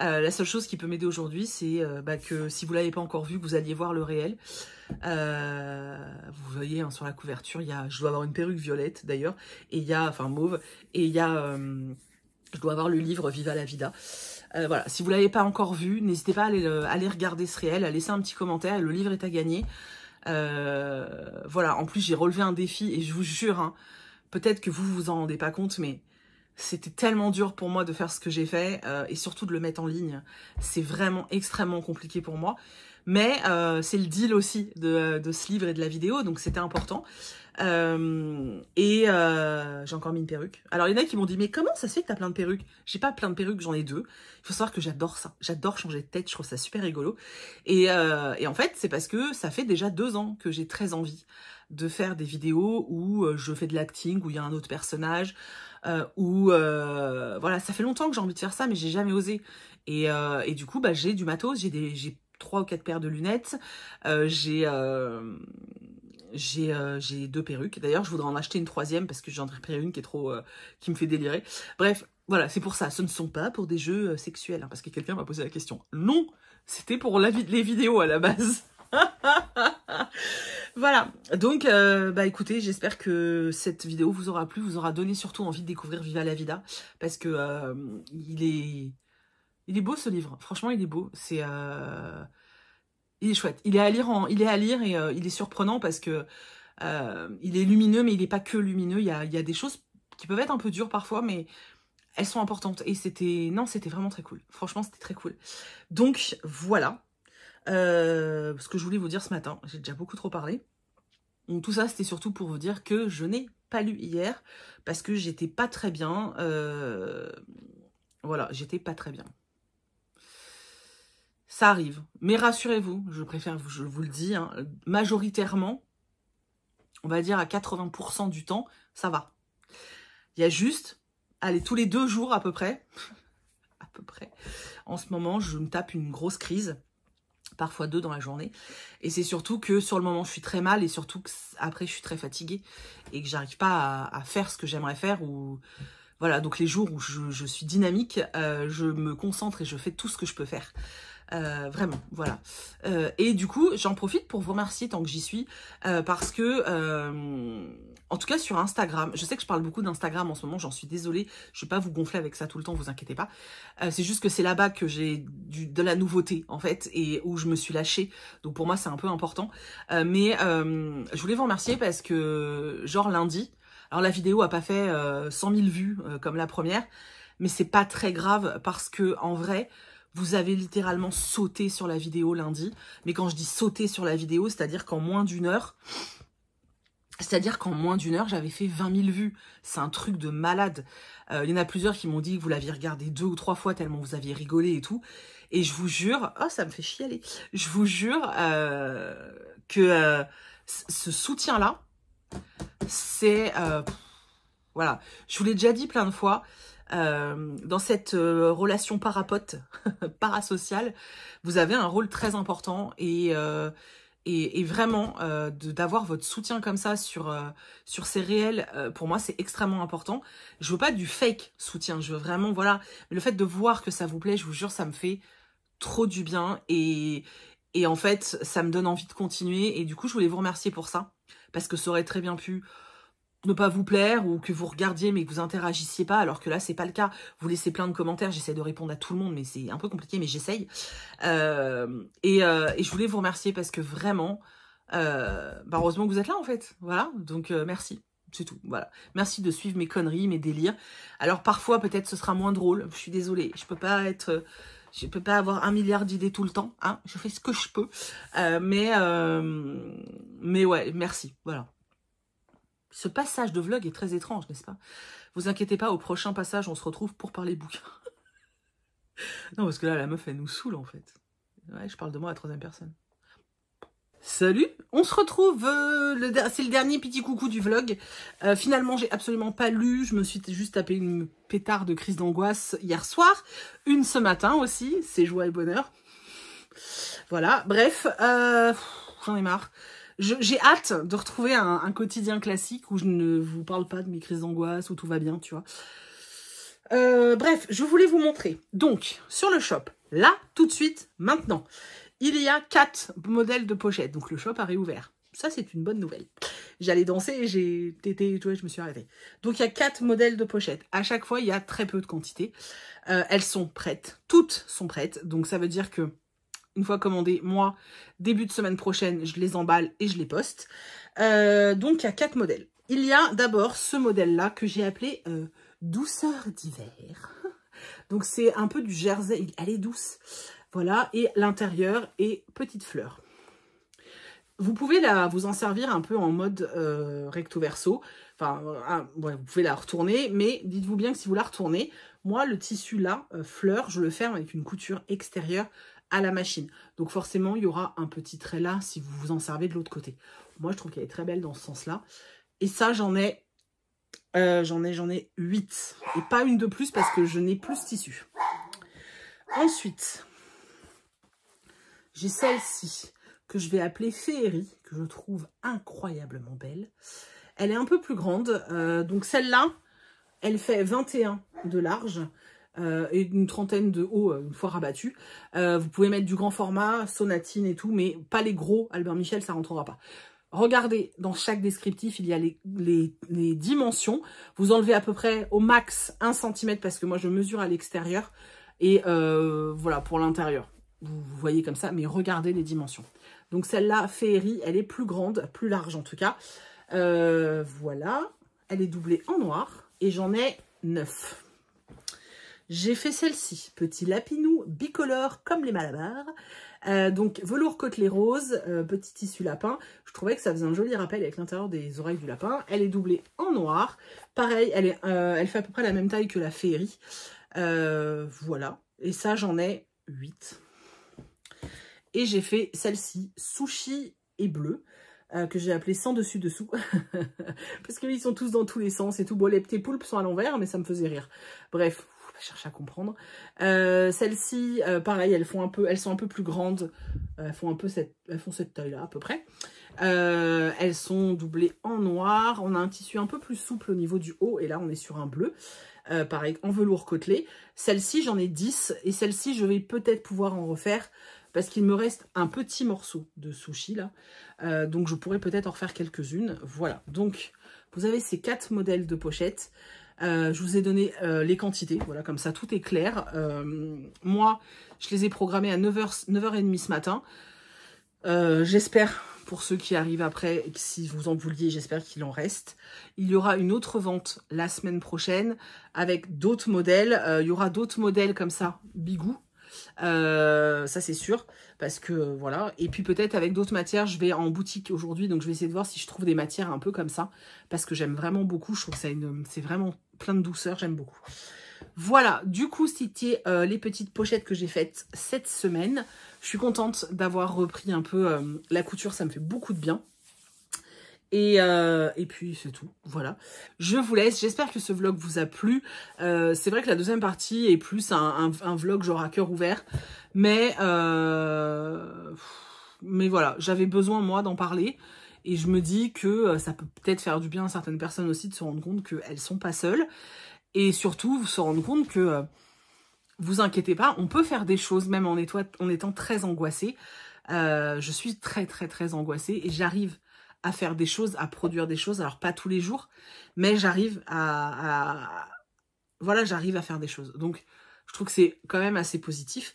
Euh, la seule chose qui peut m'aider aujourd'hui, c'est euh, bah, que si vous l'avez pas encore vu, vous alliez voir le réel. Euh, vous voyez hein, sur la couverture, il y a, je dois avoir une perruque violette d'ailleurs, et il y a, enfin mauve, et il y a, euh, je dois avoir le livre Viva la vida. Euh, voilà, si vous ne l'avez pas encore vu, n'hésitez pas à aller, regarder ce réel, à laisser un petit commentaire, le livre est à gagner. Euh, voilà, en plus j'ai relevé un défi et je vous jure, hein, peut-être que vous vous en rendez pas compte, mais c'était tellement dur pour moi de faire ce que j'ai fait euh, et surtout de le mettre en ligne. C'est vraiment extrêmement compliqué pour moi. Mais c'est le deal aussi de, de, ce livre et de la vidéo, donc c'était important. Euh, et euh, j'ai encore mis une perruque. Alors, il y en a qui m'ont dit, mais comment ça se fait que t'as plein de perruques J'ai pas plein de perruques, j'en ai deux. Il faut savoir que j'adore ça. J'adore changer de tête, je trouve ça super rigolo. Et, euh, en fait, c'est parce que ça fait déjà deux ans que j'ai très envie de faire des vidéos où je fais de l'acting, où il y a un autre personnage, où... voilà, ça fait longtemps que j'ai envie de faire ça, mais j'ai jamais osé. Et, et du coup, bah, j'ai du matos, j'ai trois ou quatre paires de lunettes, j'ai euh, j'ai deux perruques. D'ailleurs, je voudrais en acheter une troisième parce que j'en pris une qui est trop euh, qui me fait délirer. Bref, voilà, c'est pour ça. Ce ne sont pas pour des jeux euh, sexuels, hein, parce que quelqu'un m'a posé la question. Non, c'était pour la, les vidéos à la base. voilà, donc bah écoutez, j'espère que cette vidéo vous aura plu, vous aura donné surtout envie de découvrir Viva la Vida, parce que il est il est beau ce livre. Franchement, il est beau. C'est il est chouette. Il est à lire, il est et euh, il est surprenant parce que euh, il est lumineux, mais il n'est pas que lumineux. Il y, a, des choses qui peuvent être un peu dures parfois, mais elles sont importantes. Et c'était, non, c'était vraiment très cool. Franchement, c'était très cool. Donc voilà euh, ce que je voulais vous dire ce matin. J'ai déjà beaucoup trop parlé. tout ça, c'était surtout pour vous dire que je n'ai pas lu hier parce que j'étais pas très bien. voilà, j'étais pas très bien. Ça arrive. Mais rassurez-vous, je préfère, je vous le dis, hein, majoritairement, on va dire à 80% du temps, ça va. Il y a juste, allez, tous les deux jours à peu près, à peu près, en ce moment, je me tape une grosse crise, parfois deux dans la journée. Et c'est surtout que sur le moment, je suis très mal et surtout qu'après, après, je suis très fatiguée et que j'arrive pas à, faire ce que j'aimerais faire voilà. Donc les jours où je, suis dynamique, euh, je me concentre et je fais tout ce que je peux faire. Euh, vraiment, voilà. Euh, et du coup, j'en profite pour vous remercier tant que j'y suis, euh, parce que, en tout cas sur Instagram, je sais que je parle beaucoup d'Instagram en ce moment, j'en suis désolée, je vais pas vous gonfler avec ça tout le temps, vous inquiétez pas. c'est juste que c'est là-bas que j'ai de la nouveauté, en fait, et où je me suis lâchée. Donc pour moi, c'est un peu important. mais je voulais vous remercier parce que, genre lundi, alors la vidéo a pas fait 100 000 vues comme la première, mais c'est pas très grave parce que en vrai, vous avez littéralement sauté sur la vidéo lundi. Mais quand je dis sauter sur la vidéo, c'est-à-dire qu'en moins d'une heure, c'est-à-dire qu'en moins d'une heure, j'avais fait 20 000 vues. C'est un truc de malade. Euh, il y en a plusieurs qui m'ont dit que vous l'aviez regardé deux ou trois fois tellement vous aviez rigolé et tout. Et je vous jure, oh ça me fait chialer, je vous jure euh, que euh, ce soutien-là, c'est... voilà, je vous l'ai déjà dit plein de fois, euh, dans cette euh, relation parapote, parasociale, vous avez un rôle très important et, euh, et, et, vraiment d'avoir votre soutien comme ça sur, sur ces réels, pour moi c'est extrêmement important. Je veux pas du fake soutien, je veux vraiment, voilà, le fait de voir que ça vous plaît, je vous jure, ça me fait trop du bien et, et en fait ça me donne envie de continuer et du coup je voulais vous remercier pour ça parce que ça aurait très bien pu ne pas vous plaire ou que vous regardiez mais que vous interagissiez pas, alors que là c'est pas le cas. Vous laissez plein de commentaires, j'essaie de répondre à tout le monde, mais c'est un peu compliqué, mais j'essaye. Euh, euh, et, je voulais vous remercier parce que vraiment, euh, bah heureusement que vous êtes là en fait. Voilà, donc euh, merci. C'est tout, voilà. Merci de suivre mes conneries, mes délires. Alors parfois peut-être ce sera moins drôle, je suis désolée, je peux pas être je peux pas avoir un milliard d'idées tout le temps, hein. Je fais ce que je peux. mais mais ouais, merci. Voilà. Ce passage de vlog est très étrange, n'est-ce pas Vous inquiétez pas, au prochain passage, on se retrouve pour parler bouquin. non, parce que là, la meuf, elle nous saoule, en fait. Ouais, je parle de moi à la troisième personne. Salut On se retrouve, euh, c'est le dernier petit coucou du vlog. Euh, finalement, j'ai absolument pas lu, je me suis juste tapé une pétarde de crise d'angoisse hier soir, une ce matin aussi, c'est joie et bonheur. Voilà, bref, euh, j'en ai marre j'ai hâte de retrouver un, quotidien classique où je ne vous parle pas de mes crises d'angoisse, où tout va bien, tu vois. Euh, bref, je voulais vous montrer. Donc, sur le shop, là, tout de suite, maintenant, il y a quatre modèles de pochettes. Donc, le shop a réouvert. Ça, c'est une bonne nouvelle. J'allais danser et j'ai été, tu vois, je me suis arrêtée. Donc, il y a quatre modèles de pochettes. À chaque fois, il y a très peu de quantité. Euh, elles sont prêtes. Toutes sont prêtes. Donc, ça veut dire que une fois commandé, moi, début de semaine prochaine, je les emballe et je les poste. Euh, donc, il y a quatre modèles. Il y a d'abord ce modèle-là que j'ai appelé euh, Douceur d'hiver. Donc, c'est un peu du jersey. Elle est douce. Voilà. Et l'intérieur est petite fleur. Vous pouvez la, vous en servir un peu en mode euh, recto verso. Enfin, ah, vous pouvez la retourner, mais dites-vous bien que si vous la retournez, moi, le tissu là, fleur, je le ferme avec une couture extérieure à la machine. Donc forcément, il y aura un petit trait là si vous vous en servez de l'autre côté. Moi, je trouve qu'elle est très belle dans ce sens-là. Et ça, j'en ai, euh, j'en ai, j'en ai 8. Et pas une de plus parce que je n'ai plus tissu. Ensuite, j'ai celle-ci que je vais appeler Féerie, que je trouve incroyablement belle. Elle est un peu plus grande. Euh, donc celle-là, elle fait 21 de large. Euh, et une trentaine de hauts euh, une fois rabattu euh, vous pouvez mettre du grand format, sonatine et tout, mais pas les gros Albert Michel, ça rentrera pas. Regardez, dans chaque descriptif, il y a les, dimensions. Vous enlevez à peu près au max 1 cm parce que moi je mesure à l'extérieur et voilà pour l'intérieur. Vous, voyez comme ça, mais regardez les dimensions. Donc celle-là, Féerie, elle est plus grande, plus large en tout cas. voilà, elle est doublée en noir et j'en ai 9. J'ai fait celle-ci, petit lapinou bicolore comme les malabars. Euh, donc velours côtelé rose, euh, petit tissu lapin. Je trouvais que ça faisait un joli rappel avec l'intérieur des oreilles du lapin. Elle est doublée en noir. Pareil, elle, euh, fait à peu près la même taille que la féerie. voilà. Et ça, j'en ai 8. Et j'ai fait celle-ci, sushi et bleu. que j'ai appelé sans dessus dessous parce qu'ils sont tous dans tous les sens et tout. Bon, les petits poulpes sont à l'envers, mais ça me faisait rire. Bref, cherche à comprendre. Euh, celles-ci, euh, pareil, elles, font un peu, elles sont un peu plus grandes. Euh, elles font un peu cette, font cette taille-là à peu près. elles sont doublées en noir. On a un tissu un peu plus souple au niveau du haut. Et là, on est sur un bleu. pareil, en velours côtelé. celles ci j'en ai 10. Et celles ci je vais peut-être pouvoir en refaire. Parce qu'il me reste un petit morceau de sushi, là. donc, je pourrais peut-être en refaire quelques-unes. Voilà. Donc, vous avez ces quatre modèles de pochettes. Euh, je vous ai donné euh, les quantités, voilà, comme ça, tout est clair. Euh, moi, je les ai programmés à 9h, 9h30 ce matin. J'espère, pour ceux qui arrivent après, et si vous en vouliez, j'espère qu'il en reste. Il y aura une autre vente la semaine prochaine avec d'autres modèles. il y aura d'autres modèles comme ça, bigou, euh, ça, c'est sûr. Parce que euh, voilà. Et puis peut-être avec d'autres matières, je vais en boutique aujourd'hui. Donc je vais essayer de voir si je trouve des matières un peu comme ça. Parce que j'aime vraiment beaucoup. Je trouve que c'est vraiment plein de douceur. J'aime beaucoup. Voilà, du coup, c'était euh, les petites pochettes que j'ai faites cette semaine. Je suis contente d'avoir repris un peu la couture, ça me fait beaucoup de bien. Euh, et, puis c'est tout, voilà. Je vous laisse, j'espère que ce vlog vous a plu. Euh, c'est vrai que la deuxième partie est plus un, vlog genre à cœur ouvert. Mais, euh, mais voilà, j'avais besoin moi d'en parler. Et je me dis que ça peut peut-être faire du bien à certaines personnes aussi de se rendre compte qu'elles sont pas seules. Et surtout, se rendre compte que, vous inquiétez pas, on peut faire des choses même en, étant très angoissé. je suis très très très angoissée et j'arrive à faire des choses, à produire des choses. Alors pas tous les jours, mais j'arrive à, voilà, j'arrive à faire des choses. Donc je trouve que c'est quand même assez positif.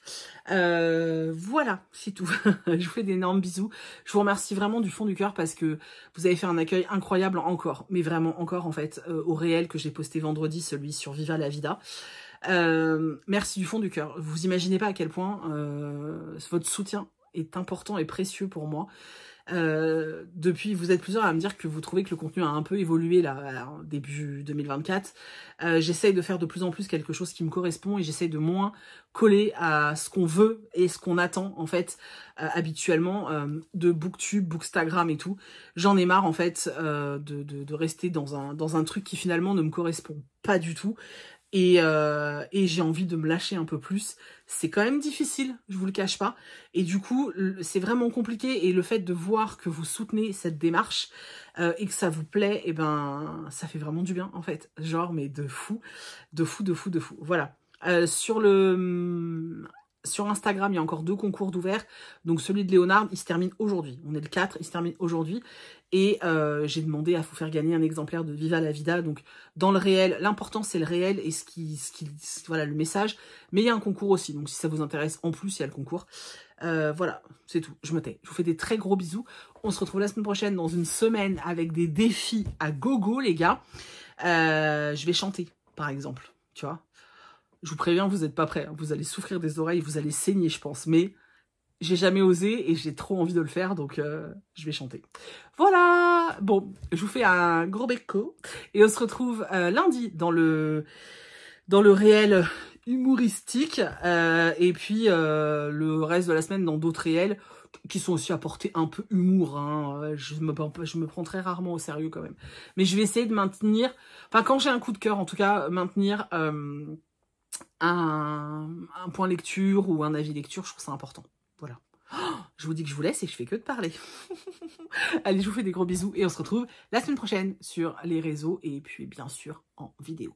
Euh, voilà, c'est tout. je vous fais d'énormes bisous. Je vous remercie vraiment du fond du cœur parce que vous avez fait un accueil incroyable encore, mais vraiment encore en fait, euh, au réel que j'ai posté vendredi, celui sur Viva la Vida. Euh, merci du fond du cœur. Vous imaginez pas à quel point votre soutien est important et précieux pour moi. Euh, depuis, vous êtes plusieurs à me dire que vous trouvez que le contenu a un peu évolué là, début 2024. Euh, j'essaye de faire de plus en plus quelque chose qui me correspond et j'essaye de moins coller à ce qu'on veut et ce qu'on attend en fait euh, habituellement euh, de Booktube, Bookstagram et tout. J'en ai marre en fait de, de, de, rester dans un, dans un truc qui finalement ne me correspond pas du tout euh, et, j'ai envie de me lâcher un peu plus. C'est quand même difficile, je vous le cache pas. Et du coup, c'est vraiment compliqué. Et le fait de voir que vous soutenez cette démarche euh, et que ça vous plaît, et eh ben, ça fait vraiment du bien en fait. Genre, mais de fou, de fou, de fou, de fou. Voilà. Euh, sur le hum, sur Instagram, il y a encore deux concours d'ouvert. Donc celui de Léonard, il se termine aujourd'hui. On est le 4, il se termine aujourd'hui. Et euh, j'ai demandé à vous faire gagner un exemplaire de Viva la Vida. Donc, dans le réel, l'important c'est le réel et ce qui, qui, voilà le message. Mais il y a un concours aussi. Donc, si ça vous intéresse, en plus, il y a le concours. Euh, voilà, c'est tout. Je me tais. Je vous fais des très gros bisous. On se retrouve la semaine prochaine dans une semaine avec des défis à gogo, les gars. Euh, je vais chanter, par exemple. Tu vois Je vous préviens, vous n'êtes pas prêts. Hein. Vous allez souffrir des oreilles, vous allez saigner, je pense. Mais j'ai jamais osé et j'ai trop envie de le faire, donc euh, je vais chanter. Voilà Bon, je vous fais un gros becco et on se retrouve euh, lundi dans le, dans le réel humoristique euh, et puis le reste de la semaine dans d'autres réels qui sont aussi à un peu humour. Hein. Je, me, je me prends très rarement au sérieux quand même. Mais je vais essayer de maintenir, enfin quand j'ai un coup de cœur en tout cas, maintenir un, un point lecture ou un avis lecture, je trouve ça important. Voilà. je vous dis que je vous laisse et je fais que de parler. Allez, je vous fais des gros bisous et on se retrouve la semaine prochaine sur les réseaux et puis bien sûr en vidéo.